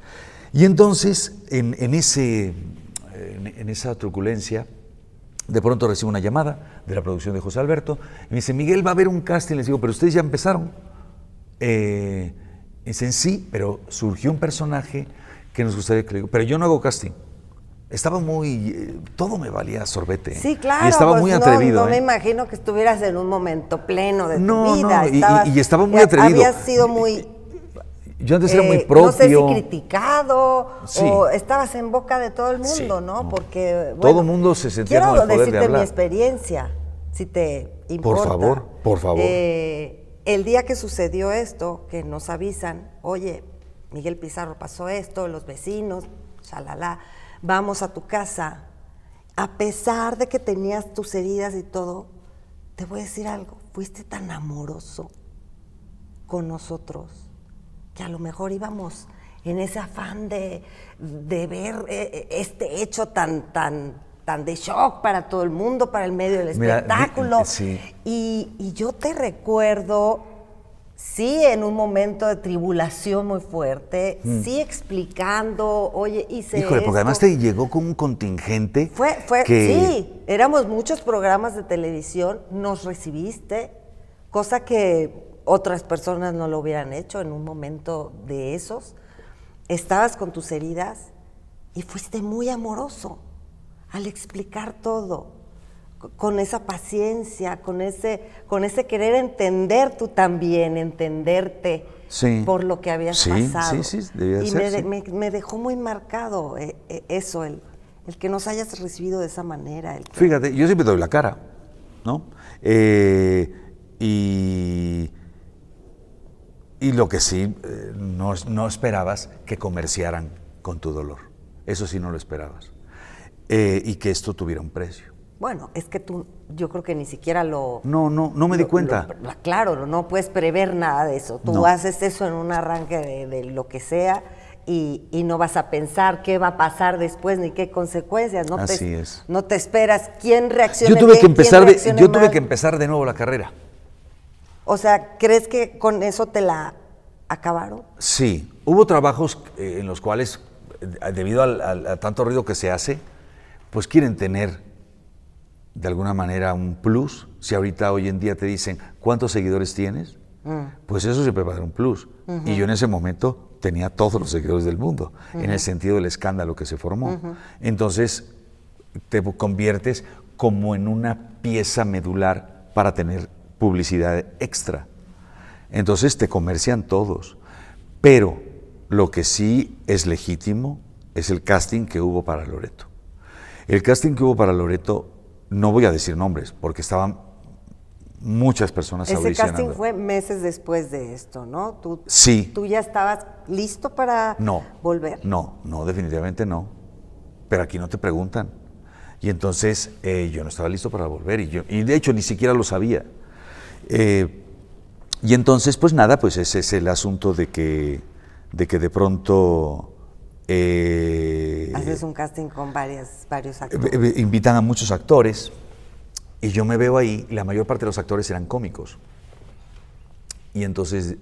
Y entonces, en, ese, en, esa truculencia, de pronto recibo una llamada de la producción de José Alberto y me dice, Miguel, va a haber un casting. Les digo, pero ustedes ya empezaron. Eh, en sí, pero surgió un personaje que nos gustaría que le pero yo no hago casting. Estaba muy. Eh, todo me valía sorbete. Sí, claro. Y estaba pues muy atrevido. No, me ¿eh? imagino que estuvieras en un momento pleno de tu vida. No, estabas, y, estaba muy eh, atrevido. Habías sido muy. Yo antes era muy propio. No sé si criticado o estabas en boca de todo el mundo, ¿no? Porque. Bueno, todo el mundo se sentía quiero decirte mi experiencia, si te importa. Por favor, por favor. el día que sucedió esto, que nos avisan, oye, Miguel Pizarro pasó esto, los vecinos, salalá vamos a tu casa, a pesar de que tenías tus heridas y todo, te voy a decir algo, fuiste tan amoroso con nosotros que a lo mejor íbamos en ese afán de, ver eh, eh, este hecho tan, tan, tan de shock para todo el mundo, para el medio del espectáculo. y, yo te recuerdo sí en un momento de tribulación muy fuerte, mm. sí explicando, oye, hice Híjole, porque además te llegó con un contingente. Fue, fue, sí, éramos muchos programas de televisión, nos recibiste, cosa que otras personas no lo hubieran hecho en un momento de esos. Estabas con tus heridas y fuiste muy amoroso al explicar todo con esa paciencia, con ese, con ese querer entender tú también, entenderte por lo que habías pasado. Sí, sí, debía ser, me, Me, dejó muy marcado eh, eh, eso, el, el, que nos hayas recibido de esa manera. Fíjate, yo siempre doy la cara, ¿no? Eh, y, lo que sí, no esperabas que comerciaran con tu dolor. Eso sí no lo esperabas. y que esto tuviera un precio. Bueno, es que tú, yo creo que ni siquiera lo... No, no, no me di cuenta. claro, no puedes prever nada de eso. Tú haces eso en un arranque de, lo que sea y, no vas a pensar qué va a pasar después ni qué consecuencias. No Así te, es. No te esperas quién reacciona. Yo tuve, que, empezar de, yo tuve que empezar de nuevo la carrera. O sea, ¿crees que con eso te la acabaron? Sí, hubo trabajos eh, en los cuales, eh, debido al, a tanto ruido que se hace, pues quieren tener de alguna manera un plus. Si ahorita hoy en día te dicen, ¿cuántos seguidores tienes? Mm. Pues eso se prepara un plus. Y yo en ese momento tenía todos los seguidores del mundo, en el sentido del escándalo que se formó. Entonces, te conviertes como en una pieza medular para tener publicidad extra. Entonces te comercian todos. Pero lo que sí es legítimo es el casting que hubo para Loreto. El casting que hubo para Loreto no voy a decir nombres, porque estaban muchas personas Ese casting fue meses después de esto, ¿no? ¿Tú, sí. ¿Tú ya estabas listo para no, volver? No, no, definitivamente no. Pero aquí no te preguntan. Y entonces eh, yo no estaba listo para volver y, yo, y de hecho ni siquiera lo sabía. Eh, y entonces, pues nada, pues ese es el asunto de que de, que de pronto eh, Haces un casting con varias, varios eh, actores. Eh, invitan a muchos actores y yo me veo ahí, la mayor parte de los actores eran cómicos. Y entonces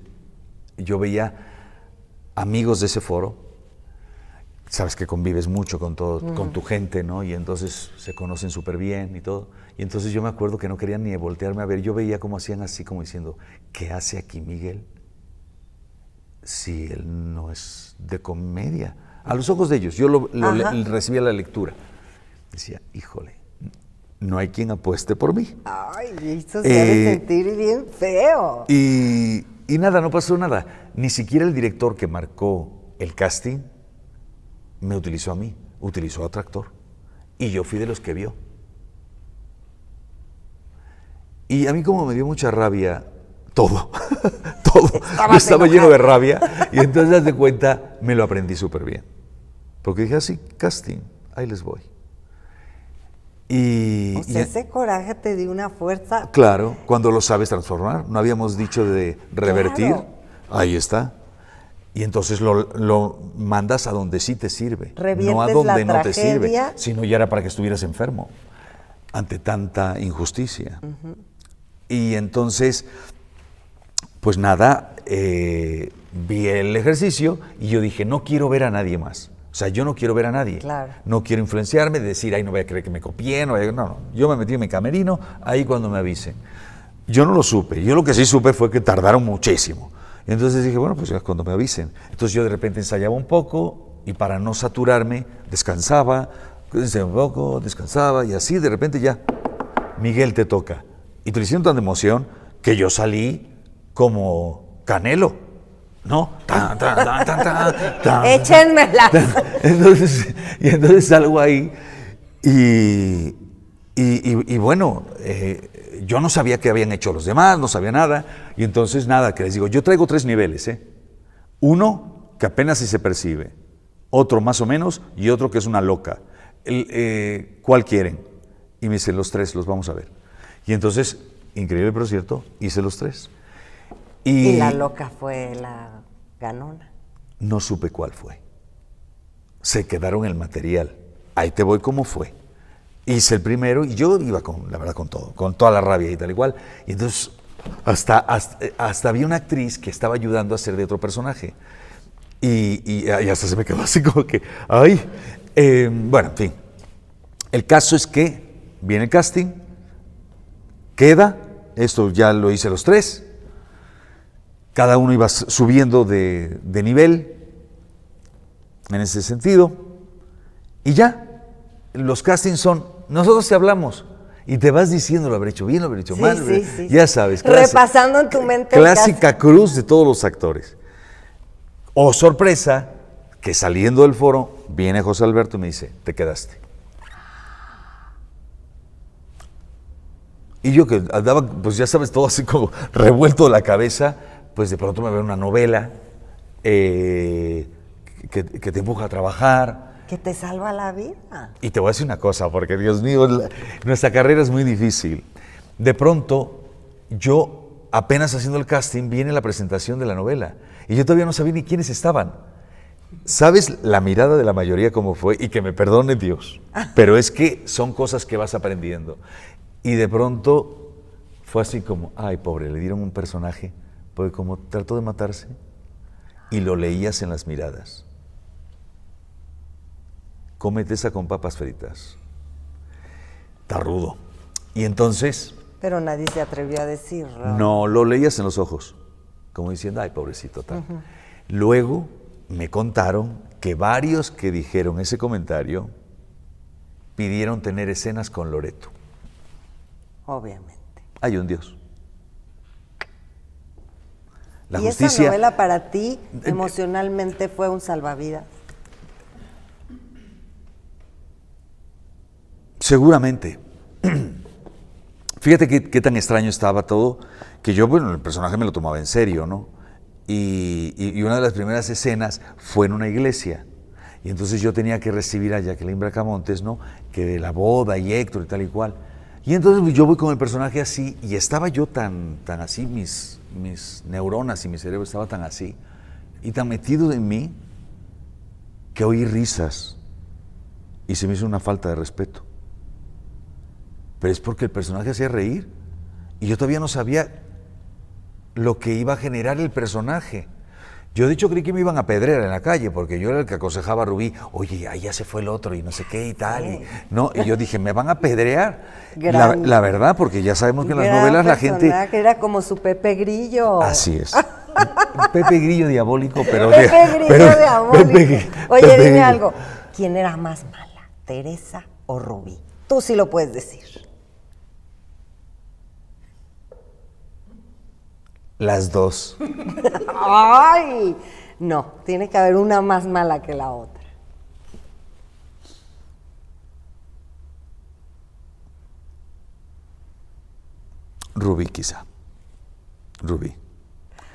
yo veía amigos de ese foro, sabes que convives mucho con, todo, con tu gente, ¿no? Y entonces se conocen súper bien y todo. Y entonces yo me acuerdo que no querían ni voltearme a ver, yo veía cómo hacían así, como diciendo, ¿qué hace aquí Miguel? Si él no es de comedia a los ojos de ellos. Yo lo, a la lectura. Decía, híjole, no hay quien apueste por mí. Ay, esto se debe eh, sentir bien feo. Y, y nada, no pasó nada. Ni siquiera el director que marcó el casting me utilizó a mí, utilizó a otro actor. Y yo fui de los que vio. Y a mí como me dio mucha rabia todo, todo. Estaba lleno de rabia y entonces, de cuenta, me lo aprendí súper bien. Porque dije así, ah, casting, ahí les voy. Y, ese coraje te dio una fuerza. Claro, cuando lo sabes transformar. No habíamos dicho de revertir. Ahí está. Y entonces lo, mandas a donde sí te sirve. no a donde no te sirve. Sino ya era para que estuvieras enfermo ante tanta injusticia. Y entonces pues nada, eh, vi el ejercicio y yo dije, no quiero ver a nadie más. O sea, yo no quiero ver a nadie. No quiero influenciarme, decir, ay, no voy a creer que me copié. No, no, no. Yo me metí en mi camerino, ahí cuando me avisen. Yo no lo supe. Yo lo que sí supe fue que tardaron muchísimo. entonces dije, bueno, pues ya cuando me avisen. Entonces yo de repente ensayaba un poco y para no saturarme, descansaba, ensayaba un poco, descansaba y así de repente ya, Miguel te toca. Y te lo hicieron tan de emoción que yo salí como Canelo, ¿no? Ah. Échenmela. Entonces, y entonces salgo ahí y, bueno, eh, yo no sabía qué habían hecho los demás, no sabía nada. Y entonces nada, que les digo, yo traigo tres niveles, ¿eh? Uno que apenas si se percibe, otro más o menos y otro que es una loca. Eh, ¿Cuál quieren? Y me dicen, los tres, los vamos a ver. Y entonces, increíble pero cierto, hice los tres. Y, la loca fue la ganona. No supe cuál fue. Se quedaron el material. Ahí te voy como fue. Hice el primero y yo iba con, la verdad, con todo, con toda la rabia y tal igual. Y entonces hasta, hasta, había una actriz que estaba ayudando a hacer de otro personaje. Y, hasta se me quedó así como que, ay, eh, bueno, en fin. El caso es que viene el casting, queda, esto ya lo hice los tres, cada uno iba subiendo de, nivel en ese sentido. Y ya, los castings son, nosotros te hablamos, y te vas diciendo lo habré hecho bien, lo habré hecho mal. Ya sabes. Repasando en tu mente. Clásica cruz de todos los actores. O sorpresa, que saliendo del foro viene José Alberto y me dice, te quedaste. Y yo que andaba, pues ya sabes, todo así como revuelto de la cabeza, pues de pronto me veo una novela eh, que, te empuja a trabajar. Que te salva la vida. Y te voy a decir una cosa, porque Dios mío, nuestra carrera es muy difícil. De pronto, yo apenas haciendo el casting, viene la presentación de la novela. Y yo todavía no sabía ni quiénes estaban. ¿Sabes la mirada de la mayoría cómo fue? Y que me perdone Dios. Pero es que son cosas que vas aprendiendo. Y de pronto fue así como, ay, pobre, le dieron un personaje como trató de matarse y lo leías en las miradas. Cómete esa con papas fritas. Está rudo. Y entonces... Pero nadie se atrevió a decirlo. No, lo leías en los ojos, como diciendo, ay, pobrecito tal. Luego me contaron que varios que dijeron ese comentario pidieron tener escenas con Loreto. Obviamente. Hay un Dios. ¿Y esa novela para ti eh, eh, emocionalmente fue un salvavidas? Seguramente. Fíjate qué, tan extraño estaba todo, que yo, bueno, el personaje me lo tomaba en serio, ¿no? Y, y, una de las primeras escenas fue en una iglesia. Y entonces yo tenía que recibir a Jacqueline Bracamontes, ¿no? Que de la boda y Héctor y tal y cual. Y entonces pues, yo voy con el personaje así y estaba yo tan, tan así, mis, mis neuronas y mi cerebro estaba tan así y tan metido en mí que oí risas y se me hizo una falta de respeto. Pero es porque el personaje hacía reír y yo todavía no sabía lo que iba a generar el personaje. Yo de hecho creí que me iban a pedrear en la calle, porque yo era el que aconsejaba a Rubí, oye, ahí ya se fue el otro y no sé qué y tal. Y, no, y yo dije, me van a pedrear. La, verdad, porque ya sabemos que en las novelas la gente... Que era como su Pepe Grillo. Así es. Pepe Grillo diabólico, pero... Pepe Grillo diabólico. oye, dime algo. ¿Quién era más mala, Teresa o Rubí? Tú sí lo puedes decir. Las dos. ¡Ay! No, tiene que haber una más mala que la otra. Rubí quizá. Rubí.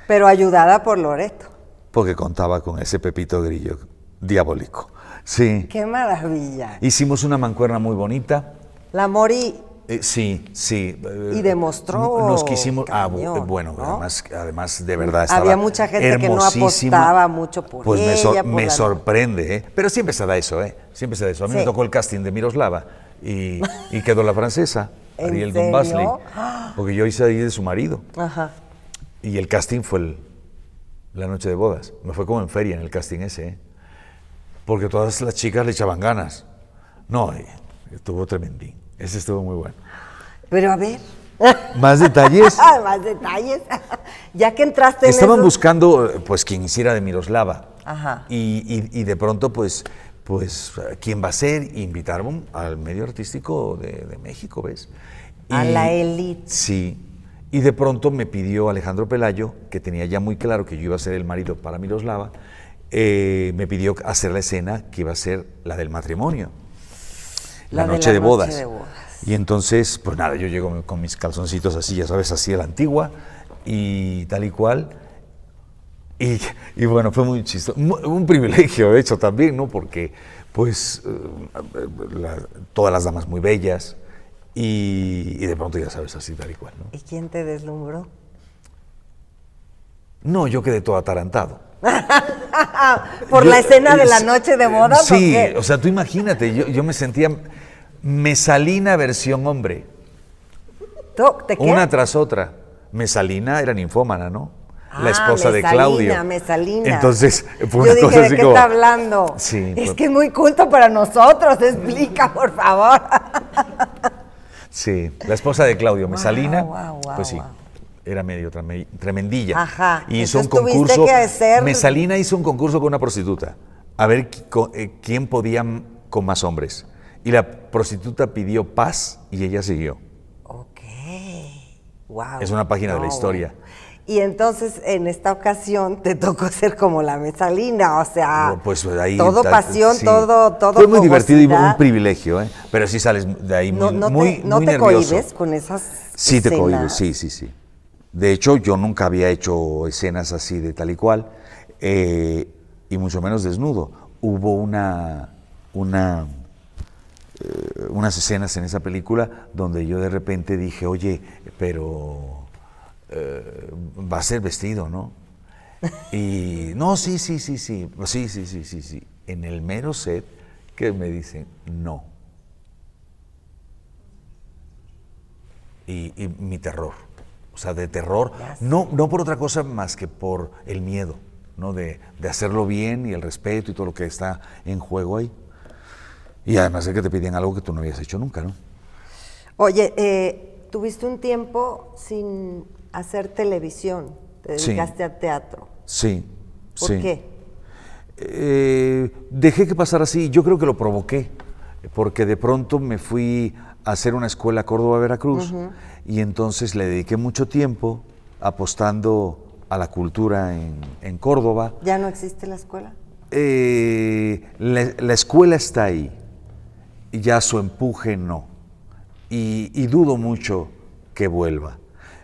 Pero ayudada por Loreto. Porque contaba con ese Pepito Grillo diabólico. Sí. Qué maravilla. Hicimos una mancuerna muy bonita. La morí. Eh, sí, sí. Y eh, demostró. Nos quisimos. ah, bueno, además, además, de verdad. Estaba Había mucha gente que no apostaba mucho por Pues me, sorprende, ¿eh? Pero siempre se da eso, ¿eh? Siempre se da eso. A mí me tocó el casting de Miroslava y, quedó la francesa, Ariel Don Basley, ¡Ah! porque yo hice ahí de su marido. Ajá. Y el casting fue la noche de bodas. Me fue como en feria en el casting ese, ¿eh? Porque todas las chicas le echaban ganas. No, eh, estuvo tremendín. Ese estuvo muy bueno. Pero a ver. ¿Más detalles? Más detalles. ya que entraste Estaban buscando, eh, pues, quien hiciera de Miroslava. Ajá. Y, y, y, de pronto, pues, pues, ¿quién va a ser? Invitaron al medio artístico de, México, ¿ves? a la élite. Sí. Y de pronto me pidió Alejandro Pelayo, que tenía ya muy claro que yo iba a ser el marido para Miroslava, eh, me pidió hacer la escena que iba a ser la del matrimonio la, noche, de, bodas. Y entonces, pues nada, yo llego con mis calzoncitos así, ya sabes, así a la antigua y tal y cual. Y, bueno, fue muy chistoso, un privilegio de hecho también, ¿no? Porque pues eh, todas las damas muy bellas y, de pronto ya sabes así tal y cual, ¿no? ¿Y quién te deslumbró? No, yo quedé todo atarantado. ¿Por la escena de eh, la noche de bodas Sí, o, o sea, tú imagínate, yo, yo me sentía mesalina versión hombre. Una tras otra. Mesalina era ninfómana, ¿no? la ah, esposa de Claudio. Mesalina. Entonces, Yo dije, ¿de qué está hablando? es que es muy culto para nosotros, explica, por favor. sí, la esposa de Claudio, Mesalina, pues sí, era medio tremendilla. Ajá. Y hizo un concurso. Mesalina hizo un concurso con una prostituta, a ver eh, quién podía con más hombres. Y la prostituta pidió paz y ella siguió. Ok. Wow. Es una página de la historia. Y entonces en esta ocasión te tocó ser como la mesalina, o sea, pues, ahí, todo pasión, todo, todo. Fue muy divertido y un privilegio, ¿eh? pero sí sales de ahí muy, no te, cohibes con esas. Sí te cohibes, sí, sí, sí. De hecho, yo nunca había hecho escenas así de tal y cual, eh, y mucho menos desnudo. Hubo una, una eh, unas escenas en esa película donde yo de repente dije, oye, pero eh, va a ser vestido, ¿no? Y no, sí, sí, sí, sí, sí, sí, sí, sí, sí. En el mero set que me dicen, no. Y, y mi terror, o sea, de terror, no, no por otra cosa más que por el miedo, ¿no? De, de hacerlo bien y el respeto y todo lo que está en juego ahí. Y además es que te piden algo que tú no habías hecho nunca, ¿no? Oye, eh, tuviste un tiempo sin hacer televisión, te dedicaste al a teatro. Sí. ¿Por qué? Eh, dejé que pasara así, yo creo que lo provoqué, porque de pronto me fui a hacer una escuela Córdoba-Veracruz y entonces le dediqué mucho tiempo apostando a la cultura en, Córdoba. ¿Ya no existe la escuela? Eh, la escuela está ahí ya su empuje no. Y, dudo mucho que vuelva.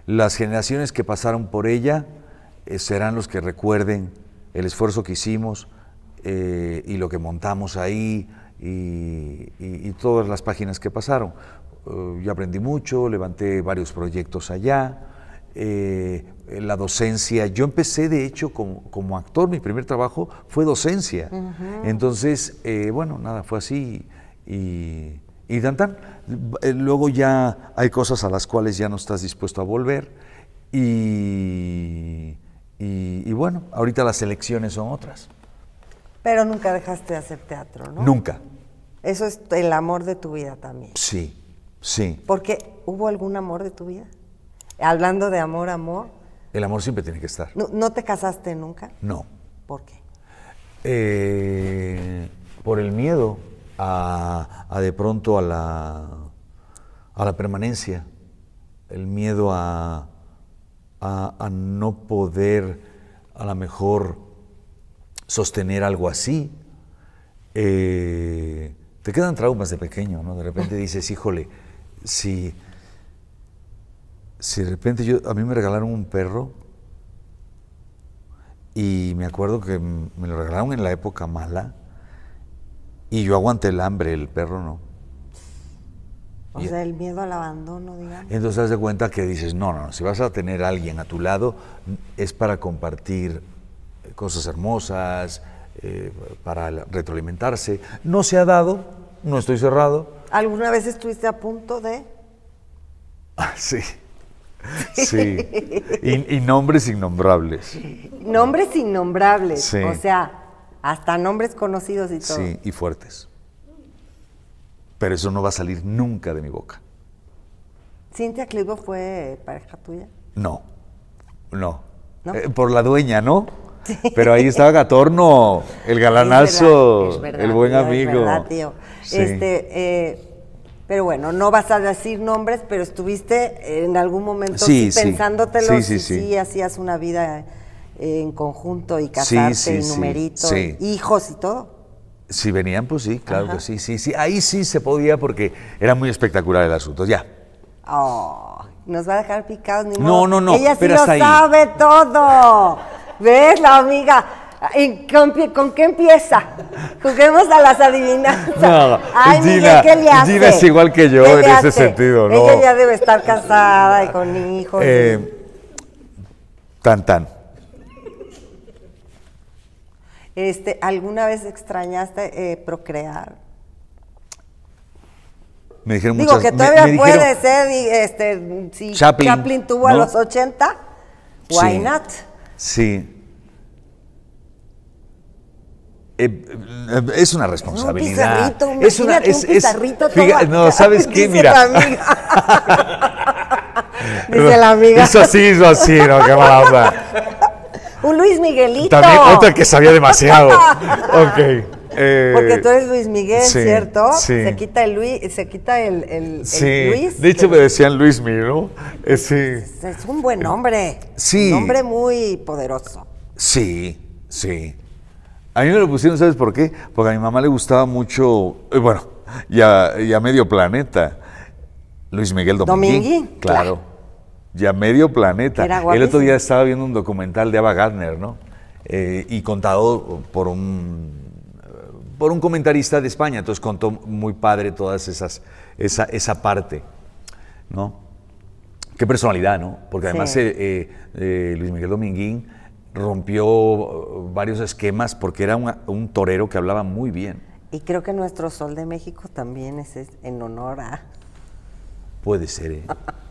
Las generaciones que pasaron por ella eh, serán los que recuerden el esfuerzo que hicimos eh, y lo que montamos ahí y, todas las páginas que pasaron. Eh, yo aprendí mucho, levanté varios proyectos allá. la docencia. Yo empecé, de hecho, como, actor, mi primer trabajo fue docencia. Entonces, bueno, nada, fue así y, y tan, eh, Luego ya hay cosas a las cuales ya no estás dispuesto a volver y, y, bueno, ahorita las elecciones son otras. Pero nunca dejaste de hacer teatro, ¿no? Nunca. Eso es el amor de tu vida también. Sí, sí. Porque hubo algún amor de tu vida. Hablando de amor, amor. El amor siempre tiene que estar. ¿No, ¿no te casaste nunca? No. ¿Por qué? Eh, por el miedo a, de pronto a la, a la permanencia, el miedo a, a, no poder a lo mejor sostener algo así. Eh, te quedan traumas de pequeño, ¿no? De repente dices, híjole, si, si de repente yo, a mí me regalaron un perro y me acuerdo que me lo regalaron en la época mala y yo aguanté el hambre, el perro no. O sea, el miedo al abandono, digamos. Entonces te das cuenta que dices, no, no, no, si vas a tener a alguien a tu lado, es para compartir eh, cosas hermosas, eh, para retroalimentarse. No se ha dado, no estoy cerrado. ¿Alguna vez estuviste a punto de...? Ah, sí. Sí. y, y nombres innombrables. Nombres innombrables. O sea, hasta nombres conocidos y todo. Sí, y fuertes. Pero eso no va a salir nunca de mi boca. ¿Cintia Clitbo fue pareja tuya? No, no. Eh, por la dueña, ¿no? Sí. Pero ahí estaba Gatorno, el galanazo, el buen amigo. tío. Este, eh, pero bueno, no vas a decir nombres, pero estuviste en algún momento sí, pensándotelo si, hacías una vida en conjunto y casarse, y numeritos, hijos y todo. Si venían, pues sí, claro que sí, sí, sí. Ahí sí se podía porque era muy espectacular el asunto. Ya. Oh, nos va a dejar picados ni No, no, no. Ella sí lo sabe todo. ¿Ves, la amiga? con, qué empieza? Juguemos a las adivinanzas. No, Ay, le hace? es igual que yo en ese sentido, ¿no? Ella ya debe estar casada y con hijos. Eh, tan, tan. Este, ¿Alguna vez extrañaste eh, procrear? Me dijeron Digo, que todavía puede ser, este, si Chaplin, tuvo a los 80, why sí, not? Sí. Eh, eh, es una responsabilidad. Un pizarrito, es una, un pizarrito. Es, no, ¿sabes qué? Mira. Dice la amiga. Eso sí, eso sí, no, qué mala onda. Un Luis Miguelito. También otra que sabía demasiado. ok. Eh, Porque tú eres Luis Miguel, ¿cierto? Se quita el Luis, se quita el, sí. De hecho me decían Luis Miguel, eh, Es, un buen hombre. Sí. Un hombre muy poderoso. Sí, sí. A mí me lo pusieron, ¿sabes por qué? Porque a mi mamá le gustaba mucho, eh, bueno, ya, ya medio planeta. Luis Miguel Domínguez. Claro. claro. Ya medio planeta. el otro día estaba viendo un documental de Ava Gardner, ¿no? Eh, y contado por un por un comentarista de España, entonces contó muy padre todas esas esa, parte, ¿no? Qué personalidad, ¿no? Porque además eh, eh, Luis Miguel Dominguín rompió varios esquemas porque era un, un, torero que hablaba muy bien. Y creo que nuestro Sol de México también es en honor a. Puede ser, ¿eh?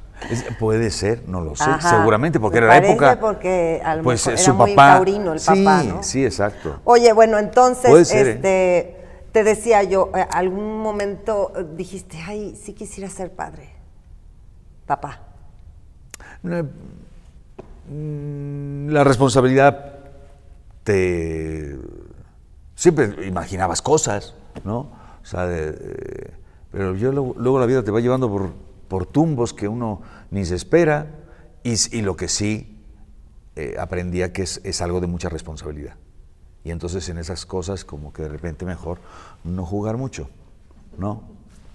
puede ser, no lo sé, seguramente, porque era la época. porque pues, eh, era su muy taurino el papá, Sí, exacto. Oye, bueno, entonces, ¿eh? este, te decía yo, eh, algún momento dijiste, ay, sí quisiera ser padre, papá. Mm, la responsabilidad te... Siempre imaginabas cosas, ¿no? O sea, pero yo luego la vida te va llevando por por tumbos que uno ni se espera, y, lo que sí eh, aprendía que es, algo de mucha responsabilidad. Y entonces en esas cosas como que de repente mejor no jugar mucho, ¿no?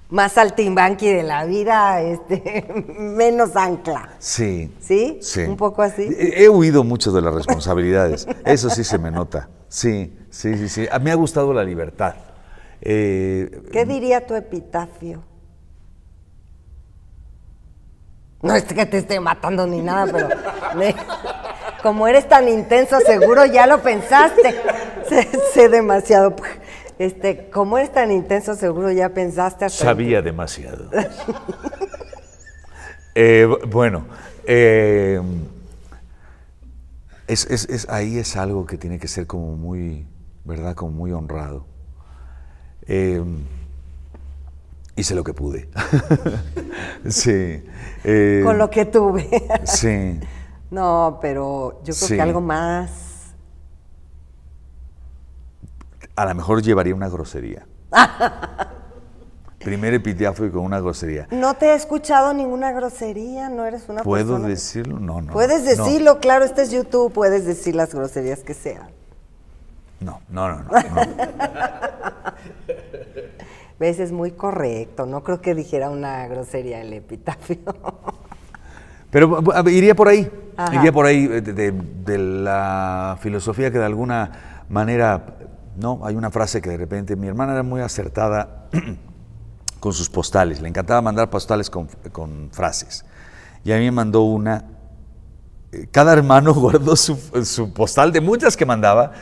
Más al saltimbanqui de la vida, este, menos ancla. Sí. ¿Sí? Sí. Un poco así. He, huido mucho de las responsabilidades, eso sí se me nota. Sí, sí, sí, sí. A ah, mí me ha gustado la libertad. Eh, ¿Qué diría tu epitafio? No es que te esté matando ni nada, pero como eres tan intenso, seguro ya lo pensaste. Sé, demasiado. Pues, este, como eres tan intenso, seguro ya pensaste. Sabía demasiado. Eh, bueno, em, es, ahí es algo que tiene que ser como muy, ¿verdad? Como muy honrado. Em, hice lo que pude. sí. Eh, con lo que tuve. sí. No, pero yo creo que algo más. A lo mejor llevaría una grosería. Primer y con una grosería. No te he escuchado ninguna grosería, no eres una ¿Puedo decirlo? No, no. Puedes decirlo, claro, este es YouTube, puedes decir las groserías que sean. no, no, no. no. ¿Ves? Es muy correcto. No creo que dijera una grosería el epitafio. Pero iría por ahí, iría por ahí eh, de, la filosofía que de alguna manera, no, hay una frase que de repente, mi hermana era muy acertada con sus postales, le encantaba mandar postales con, con frases. Y a mí me mandó una, eh, cada hermano guardó su, su postal de muchas que mandaba,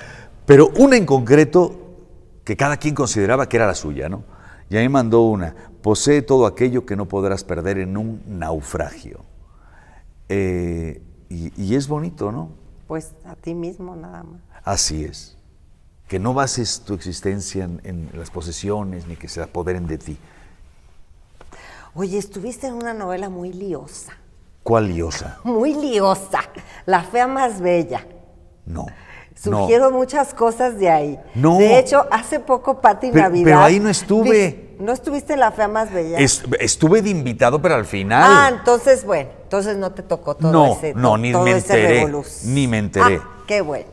pero una en concreto que cada quien consideraba que era la suya, ¿no? Y ahí mandó una, posee todo aquello que no podrás perder en un naufragio. Eh, y, es bonito, ¿no? Pues a ti mismo nada más. Así es. Que no bases tu existencia en, en, las posesiones ni que se apoderen de ti. Oye, estuviste en una novela muy liosa. ¿Cuál liosa? muy liosa. La fea más bella. No. Surgieron muchas cosas de ahí. De hecho, hace poco Pati pero, Navidad. Pero ahí no estuve. No estuviste en la fea más bella. estuve de invitado, pero al final. Ah, entonces, bueno, entonces no te tocó todo ese No, ni todo me enteré. Ni me enteré. Ah, qué bueno.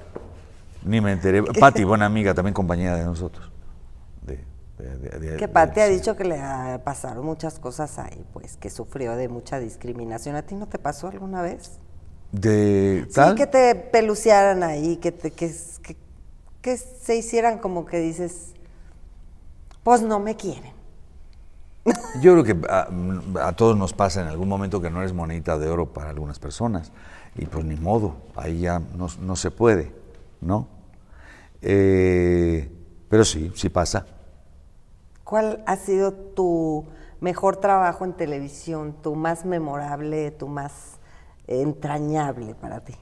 Ni me enteré. Pati, buena amiga, también compañera de nosotros. De, de, que Pati ha dicho que le pasaron muchas cosas ahí, pues, que sufrió de mucha discriminación. ¿A ti no te pasó alguna vez? de tal. Sí, que te peluciaran ahí, que, que, se hicieran como que dices, pues no me quieren. Yo creo que a, todos nos pasa en algún momento que no eres monedita de oro para algunas personas. Y pues ni modo, ahí ya no, se puede, ¿no? Eh, pero sí, sí pasa. ¿Cuál ha sido tu mejor trabajo en televisión, tu más memorable, tu más entrañable para ti?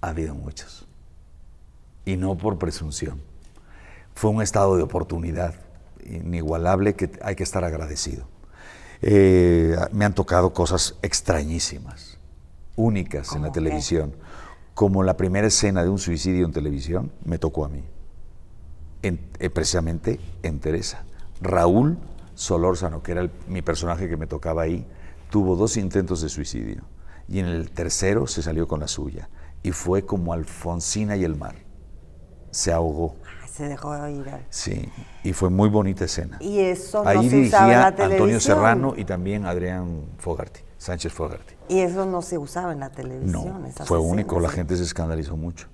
Ha habido muchos. Y no por presunción. Fue un estado de oportunidad inigualable que hay que estar agradecido. Eh, me han tocado cosas extrañísimas, únicas en la televisión. Como la primera escena de un suicidio en televisión, me tocó a mí. Eh, precisamente en Teresa. Raúl Solórzano, que era mi personaje que me tocaba ahí, tuvo dos intentos de suicidio y en el tercero se salió con la suya. Y fue como Alfonsina y el mar. Se ahogó. se dejó de ir. Sí, y fue muy bonita escena. Y eso Ahí se dirigía Antonio Serrano y también Adrián Fogarty, Sánchez Fogarty. Y eso no se usaba en la televisión. No, fue único, la gente se escandalizó mucho.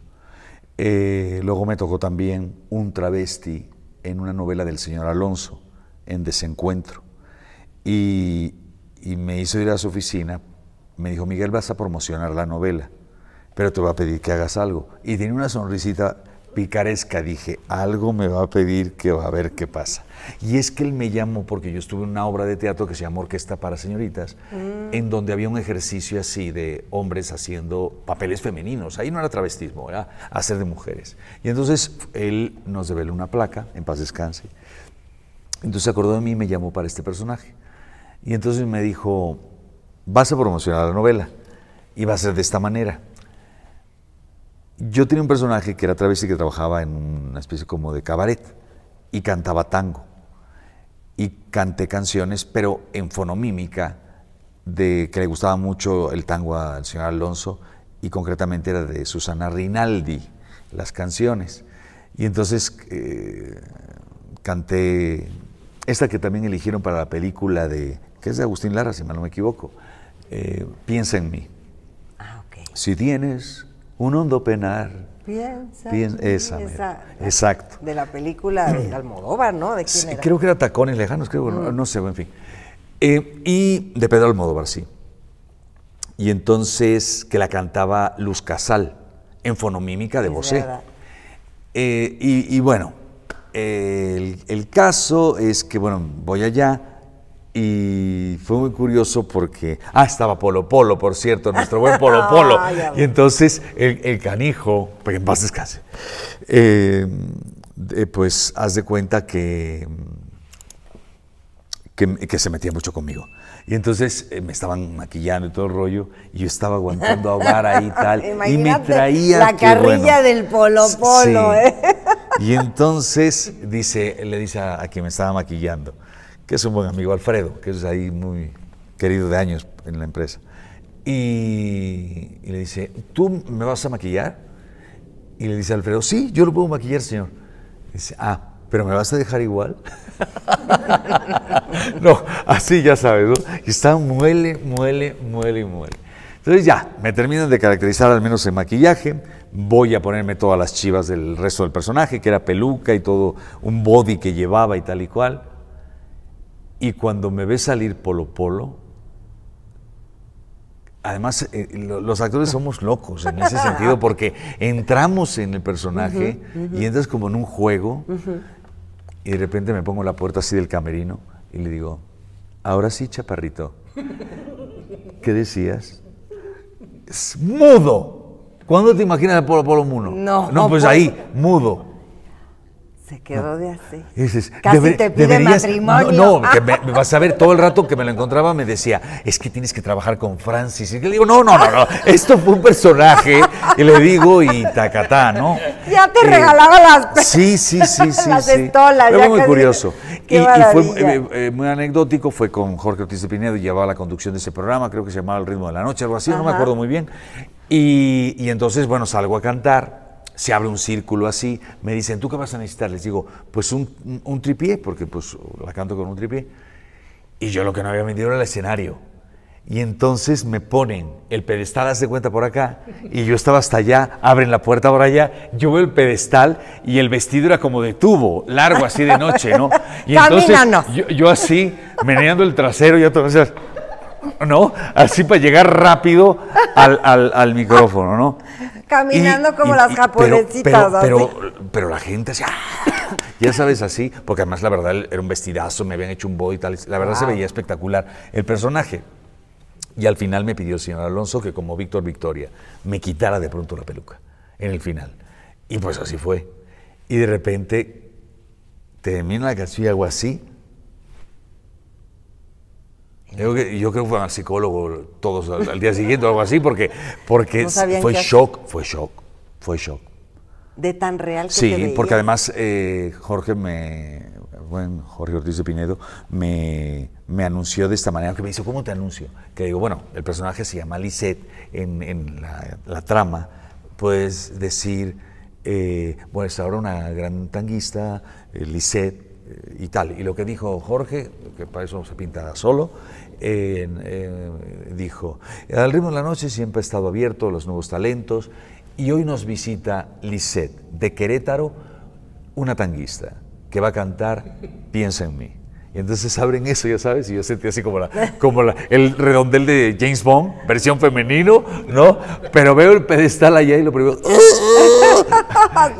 Eh, luego me tocó también un travesti en una novela del señor Alonso, en Desencuentro. y me hizo ir a su oficina me dijo, Miguel, vas a promocionar la novela, pero te va a pedir que hagas algo. Y tenía una sonrisita picaresca, dije, algo me va a pedir que va a ver qué pasa. Y es que él me llamó porque yo estuve en una obra de teatro que se llama Orquesta para Señoritas, mm. en donde había un ejercicio así de hombres haciendo papeles femeninos. Ahí no era travestismo, era hacer de mujeres. Y entonces él nos develó una placa, en paz descanse. Entonces acordó de mí y me llamó para este personaje. Y entonces me dijo, vas a promocionar la novela y va a ser de esta manera. Yo tenía un personaje que era y que trabajaba en una especie como de cabaret y cantaba tango. Y canté canciones, pero en fonomímica, de que le gustaba mucho el tango al señor Alonso y concretamente era de Susana Rinaldi, las canciones. Y entonces eh, canté esta que también eligieron para la película de, que es de Agustín Lara, si mal no me equivoco, eh, piensa en mí. Ah, okay. Si tienes un hondo penar, piensa, esa, exacto. De la película de mm. Almodóvar, ¿no? Creo que era Tacones Lejanos, creo, no, mm. sé, en fin. Eh, y de Pedro Almodóvar, sí. Y entonces que la cantaba Luz Casal, en fonomímica de Bosé. Eh, y, bueno, el caso es que, bueno, voy allá y fue muy curioso porque, ah, estaba Polo Polo, por cierto, nuestro buen Polo Polo. y entonces el, canijo, porque en paz descanse, eh, eh, pues haz de cuenta que, que, se metía mucho conmigo. Y entonces eh, me estaban maquillando y todo el rollo, y yo estaba aguantando a ahí y tal. y me traía. La carrilla del Polo Polo, ¿eh? Y entonces dice, le dice a quien me estaba maquillando, que es un buen amigo, Alfredo, que es ahí muy querido de años en la empresa. Y, le dice, ¿tú me vas a maquillar? Y le dice Alfredo, sí, yo lo puedo maquillar, señor. dice, ah, pero me vas a dejar igual. no, así ya sabes, ¿no? Y está muele, muele, muele y muele. Entonces ya, me terminan de caracterizar al menos el maquillaje, voy a ponerme todas las chivas del resto del personaje, que era peluca y todo un body que llevaba y tal y cual. Y cuando me ve salir Polo Polo, además eh, los actores somos locos en ese sentido porque entramos en el personaje y entras como en un juego y de repente me pongo la puerta así del camerino y le digo, ahora sí, chaparrito, ¿qué decías? mudo. ¿Cuándo te imaginas el Polo Polo Muno? No. No, pues ahí, mudo. Se quedó de así. Casi te pide matrimonio. No, que vas a ver todo el rato que me lo encontraba, me decía, es que tienes que trabajar con Francis. Y le digo, no, no, no, no. Esto fue un personaje. Y le digo, y tacatá, ¿no? Ya te eh, regalaba las Sí, sí, sí, sí. las sí. Fue muy curioso. Y, fue muy anecdótico, fue con Jorge Ortiz de Pinedo, llevaba la conducción de ese programa, creo que se llamaba El ritmo de la noche, algo así, no me acuerdo muy bien. Y, y entonces, bueno, salgo a cantar se abre un círculo así, me dicen, ¿tú qué vas a necesitar? Les digo, pues un, un tripié, porque pues la canto con un tripié. Y yo lo que no había vendido era el escenario. Y entonces me ponen el pedestal, haz cuenta por acá, y yo estaba hasta allá, abren la puerta por allá, yo veo el pedestal y el vestido era como de tubo, largo así de noche, ¿no? Y entonces yo, así, meneando el trasero, otras todo, ¿no? Así para llegar rápido al, al, al micrófono, ¿no? Caminando como las japonesitas. Pero, pero, la gente así, ¡ah! ya sabes, así, porque además la verdad era un vestidazo, me habían hecho un boy y tal. La verdad se veía espectacular el personaje. Y al final me pidió el señor Alonso que como Víctor Victoria me quitara de pronto la peluca en el final. Y pues así fue. Y de repente termina la canción y hago así yo, creo que fue al psicólogo todos al, día siguiente o algo así, porque, porque fue shock, fue shock, fue shock. De tan real que Sí, porque además eh, Jorge me, bueno, Jorge Ortiz de Pinedo me, anunció de esta manera, que me dice, ¿cómo te anuncio? Que digo, bueno, el personaje se llama Lisette en, en la, trama, puedes decir, eh, bueno, es ahora una gran tanguista, eh, Lisette, eh, y tal. Y lo que dijo Jorge, que para eso se pinta solo, eh, dijo, al ritmo de la noche siempre ha estado abierto a los nuevos talentos y hoy nos visita Lisette de Querétaro, una tanguista que va a cantar Piensa en mí. Y entonces abren eso, ya sabes, y yo sentí así como, la, como la, el redondel de James Bond, versión femenino, ¿no? Pero veo el pedestal allá y lo primero... ¡Oh!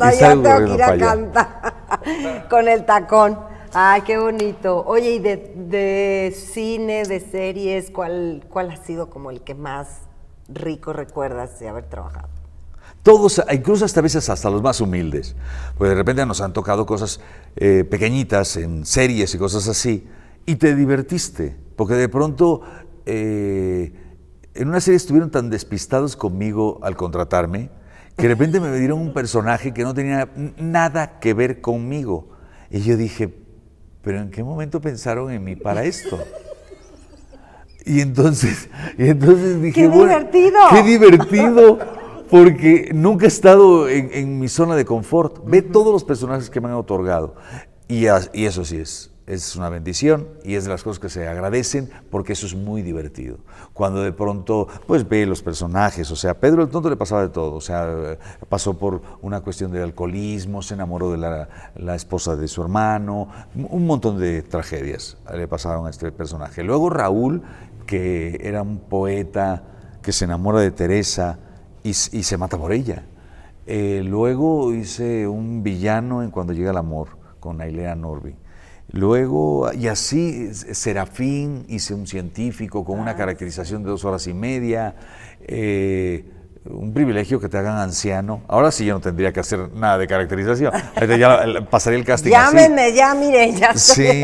ya tengo que ir a cantar con el tacón. Ay, qué bonito. Oye, y de, cine, de series, ¿cuál, ¿cuál ha sido como el que más rico recuerdas de haber trabajado? Todos, incluso hasta a veces hasta los más humildes, porque de repente nos han tocado cosas eh, pequeñitas en series y cosas así, y te divertiste, porque de pronto eh, en una serie estuvieron tan despistados conmigo al contratarme, que de repente me dieron un personaje que no tenía nada que ver conmigo. Y yo dije, pero ¿en qué momento pensaron en mí para esto? Y entonces, y entonces dije, ¡Qué divertido! ¡Qué divertido! Porque nunca he estado en, mi zona de confort. Ve todos los personajes que me han otorgado. Y, y eso sí es es una bendición y es de las cosas que se agradecen porque eso es muy divertido. Cuando de pronto, pues ve los personajes, o sea, Pedro el Tonto le pasaba de todo, o sea, pasó por una cuestión de alcoholismo, se enamoró de la, esposa de su hermano, un montón de tragedias le pasaron a este personaje. Luego Raúl, que era un poeta que se enamora de Teresa y, se mata por ella. Eh, luego hice un villano en Cuando llega el amor con Ailea Norby Luego, y así, Serafín, hice un científico con una ah, caracterización de dos horas y media. Eh, un privilegio que te hagan anciano. Ahora sí yo no tendría que hacer nada de caracterización. Ya pasaría el casting. Llámenme, ya mire, ya. Sí,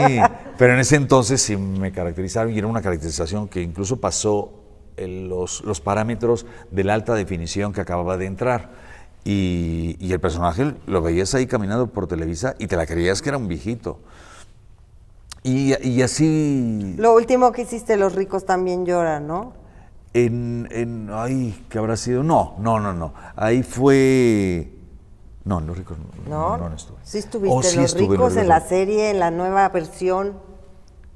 pero en ese entonces sí me caracterizaron y era una caracterización que incluso pasó eh, los, parámetros de la alta definición que acababa de entrar. Y, y el personaje lo veías ahí caminando por Televisa y te la creías que era un viejito. Y, así... Lo último que hiciste, Los ricos también lloran, ¿no? En, en... Ay, ¿qué habrá sido? No, no, no, no. Ahí fue... No, en Los ricos no, no, estuve. Sí estuviste oh, los ricos, en, la serie, en la nueva versión,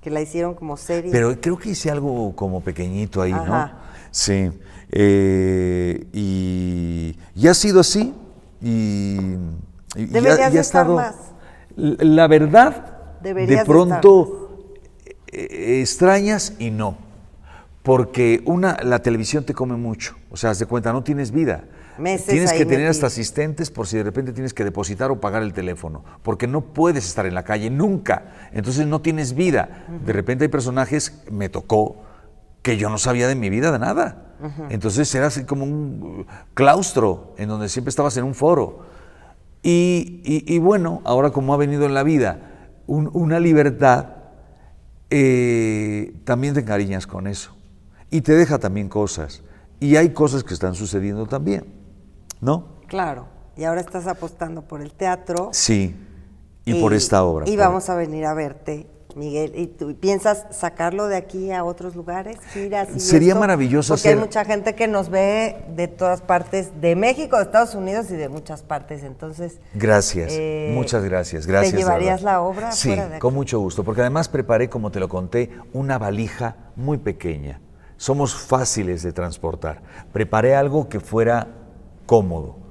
que la hicieron como serie. Pero creo que hice algo como pequeñito ahí, ¿no? Sí. Eh, y, ha sido así. Y, Deberías estar más. La verdad, de pronto eh, extrañas y no. Porque una, la televisión te come mucho. O sea, haz de cuenta, no tienes vida. tienes que tener hasta asistentes por si de repente tienes que depositar o pagar el teléfono, porque no puedes estar en la calle nunca. Entonces no tienes vida. De repente hay personajes, me tocó, que yo no sabía de mi vida de nada. Entonces era así como un claustro en donde siempre estabas en un foro. y bueno, ahora como ha venido en la vida, una libertad, eh, también te encariñas con eso. Y te deja también cosas. Y hay cosas que están sucediendo también, ¿no? Claro. Y ahora estás apostando por el teatro. Sí. y por esta obra. Y vamos a venir a verte Miguel, ¿y tú piensas sacarlo de aquí a otros lugares? Sería maravilloso Porque hay mucha gente que nos ve de todas partes, de México, de Estados Unidos y de muchas partes, entonces... Gracias, eh, muchas gracias, gracias. ¿Te llevarías la obra? Sí, con mucho gusto, porque además preparé, como te lo conté, una valija muy pequeña. Somos fáciles de transportar. Preparé algo que fuera cómodo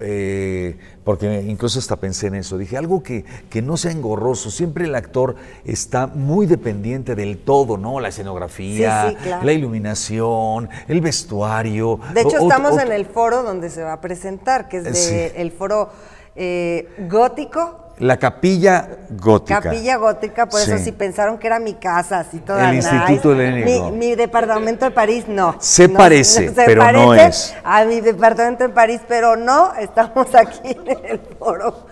eh, porque incluso hasta pensé en eso, dije algo que, que, no sea engorroso, siempre el actor está muy dependiente del todo, ¿no? La escenografía, la iluminación, el vestuario. De hecho, estamos en el foro donde se va a presentar, que es eh, el foro eh, gótico la capilla gótica. Capilla gótica, por eso sí pensaron que era mi casa, así toda El Instituto Mi, departamento de París no. Se parece, pero no es. A mi departamento en París, pero no, estamos aquí en el foro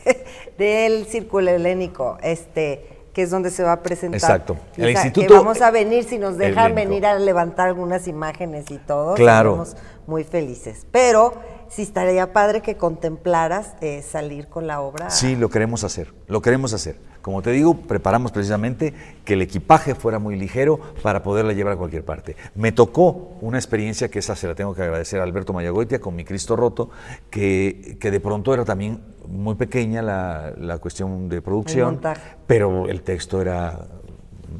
del Círculo Helénico, este, que es donde se va a presentar. Exacto. El instituto. vamos a venir si nos dejan venir a levantar algunas imágenes y todo. Claro. Estamos muy felices. Pero si estaría padre que contemplaras eh, salir con la obra. Sí, lo queremos hacer, lo queremos hacer. Como te digo, preparamos precisamente que el equipaje fuera muy ligero para poderla llevar a cualquier parte. Me tocó una experiencia que esa se la tengo que agradecer a Alberto Mayagoitia con mi Cristo Roto, que, que de pronto era también muy pequeña la, cuestión de producción, pero el texto era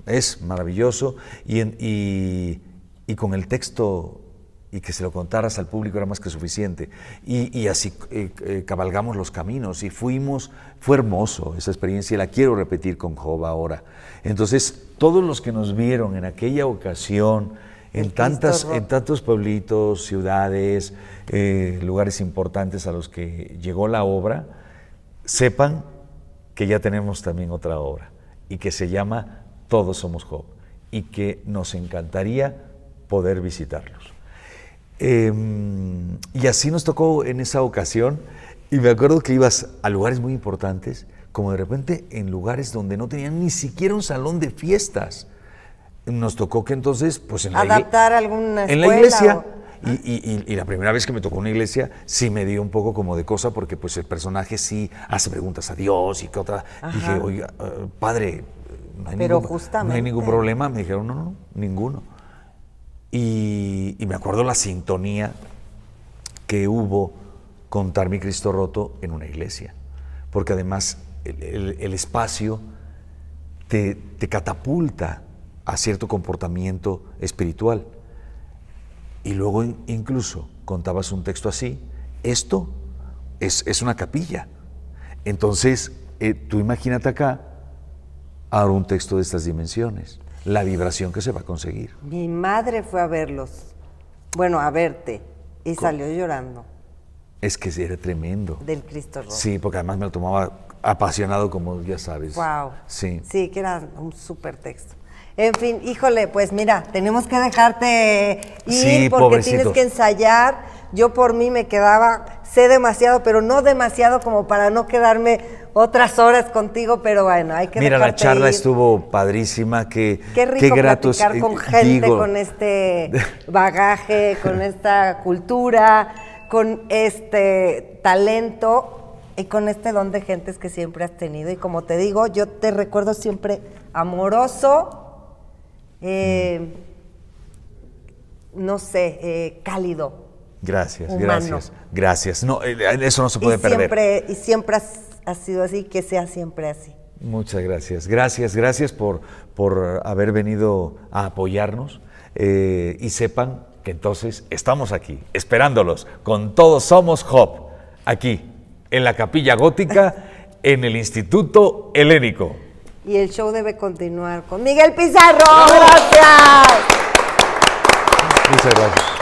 es maravilloso y, y con el texto y que se lo contaras al público era más que suficiente. Y, así eh, eh, cabalgamos los caminos y fuimos, fue hermoso esa experiencia y la quiero repetir con Job ahora. Entonces, todos los que nos vieron en aquella ocasión, en, tantas, tantos pueblitos, ciudades, eh, lugares importantes a los que llegó la obra, sepan que ya tenemos también otra obra y que se llama Todos somos Job y que nos encantaría poder visitarlos. Em, y así nos tocó en esa ocasión. Y me acuerdo que ibas a lugares muy importantes, como de repente en lugares donde no tenían ni siquiera un salón de fiestas. Nos tocó que entonces, pues en la Adaptar alguna En la iglesia. Y, la primera vez que me tocó una iglesia sí me dio un poco como de cosa porque pues el personaje sí hace preguntas a Dios y que otra. Dije, oiga, eh, padre, Pero justamente. no hay ningún problema. Me dijeron, no, no, ninguno. Y, me acuerdo la sintonía que hubo contar mi Cristo roto en una iglesia, porque además el, espacio te, catapulta a cierto comportamiento espiritual. Y luego incluso contabas un texto así, esto es, una capilla. Entonces, eh, tú imagínate acá ahora un texto de estas dimensiones la vibración que se va a conseguir. Mi madre fue a verlos, bueno, a verte, y salió llorando. Es que era tremendo. Del Cristo Rojo. Sí, porque además me lo tomaba apasionado, como ya sabes. Wow. Sí. Sí, que era un súper texto. En fin, híjole, pues mira, tenemos que dejarte ir porque tienes que ensayar. Yo por mí me quedaba, sé demasiado, pero no demasiado como para no quedarme otras horas contigo, pero bueno, hay que Mira, la charla estuvo padrísima, qué, rico qué eh, con gente con este bagaje, con esta cultura, con este talento y con este don de gentes que siempre has tenido. Y como te digo, yo te recuerdo siempre amoroso, eh, no sé, eh, cálido. Gracias, gracias, gracias. No, eso no se puede perder. Y siempre has ha sido así, que sea siempre así. Muchas gracias. Gracias, gracias por, por haber venido a apoyarnos eh, y sepan que entonces estamos aquí, esperándolos. Con todos somos Hop, aquí, en la capilla gótica, en el Instituto Helénico. Y el show debe continuar con Miguel Pizarro. Gracias. Muchas gracias.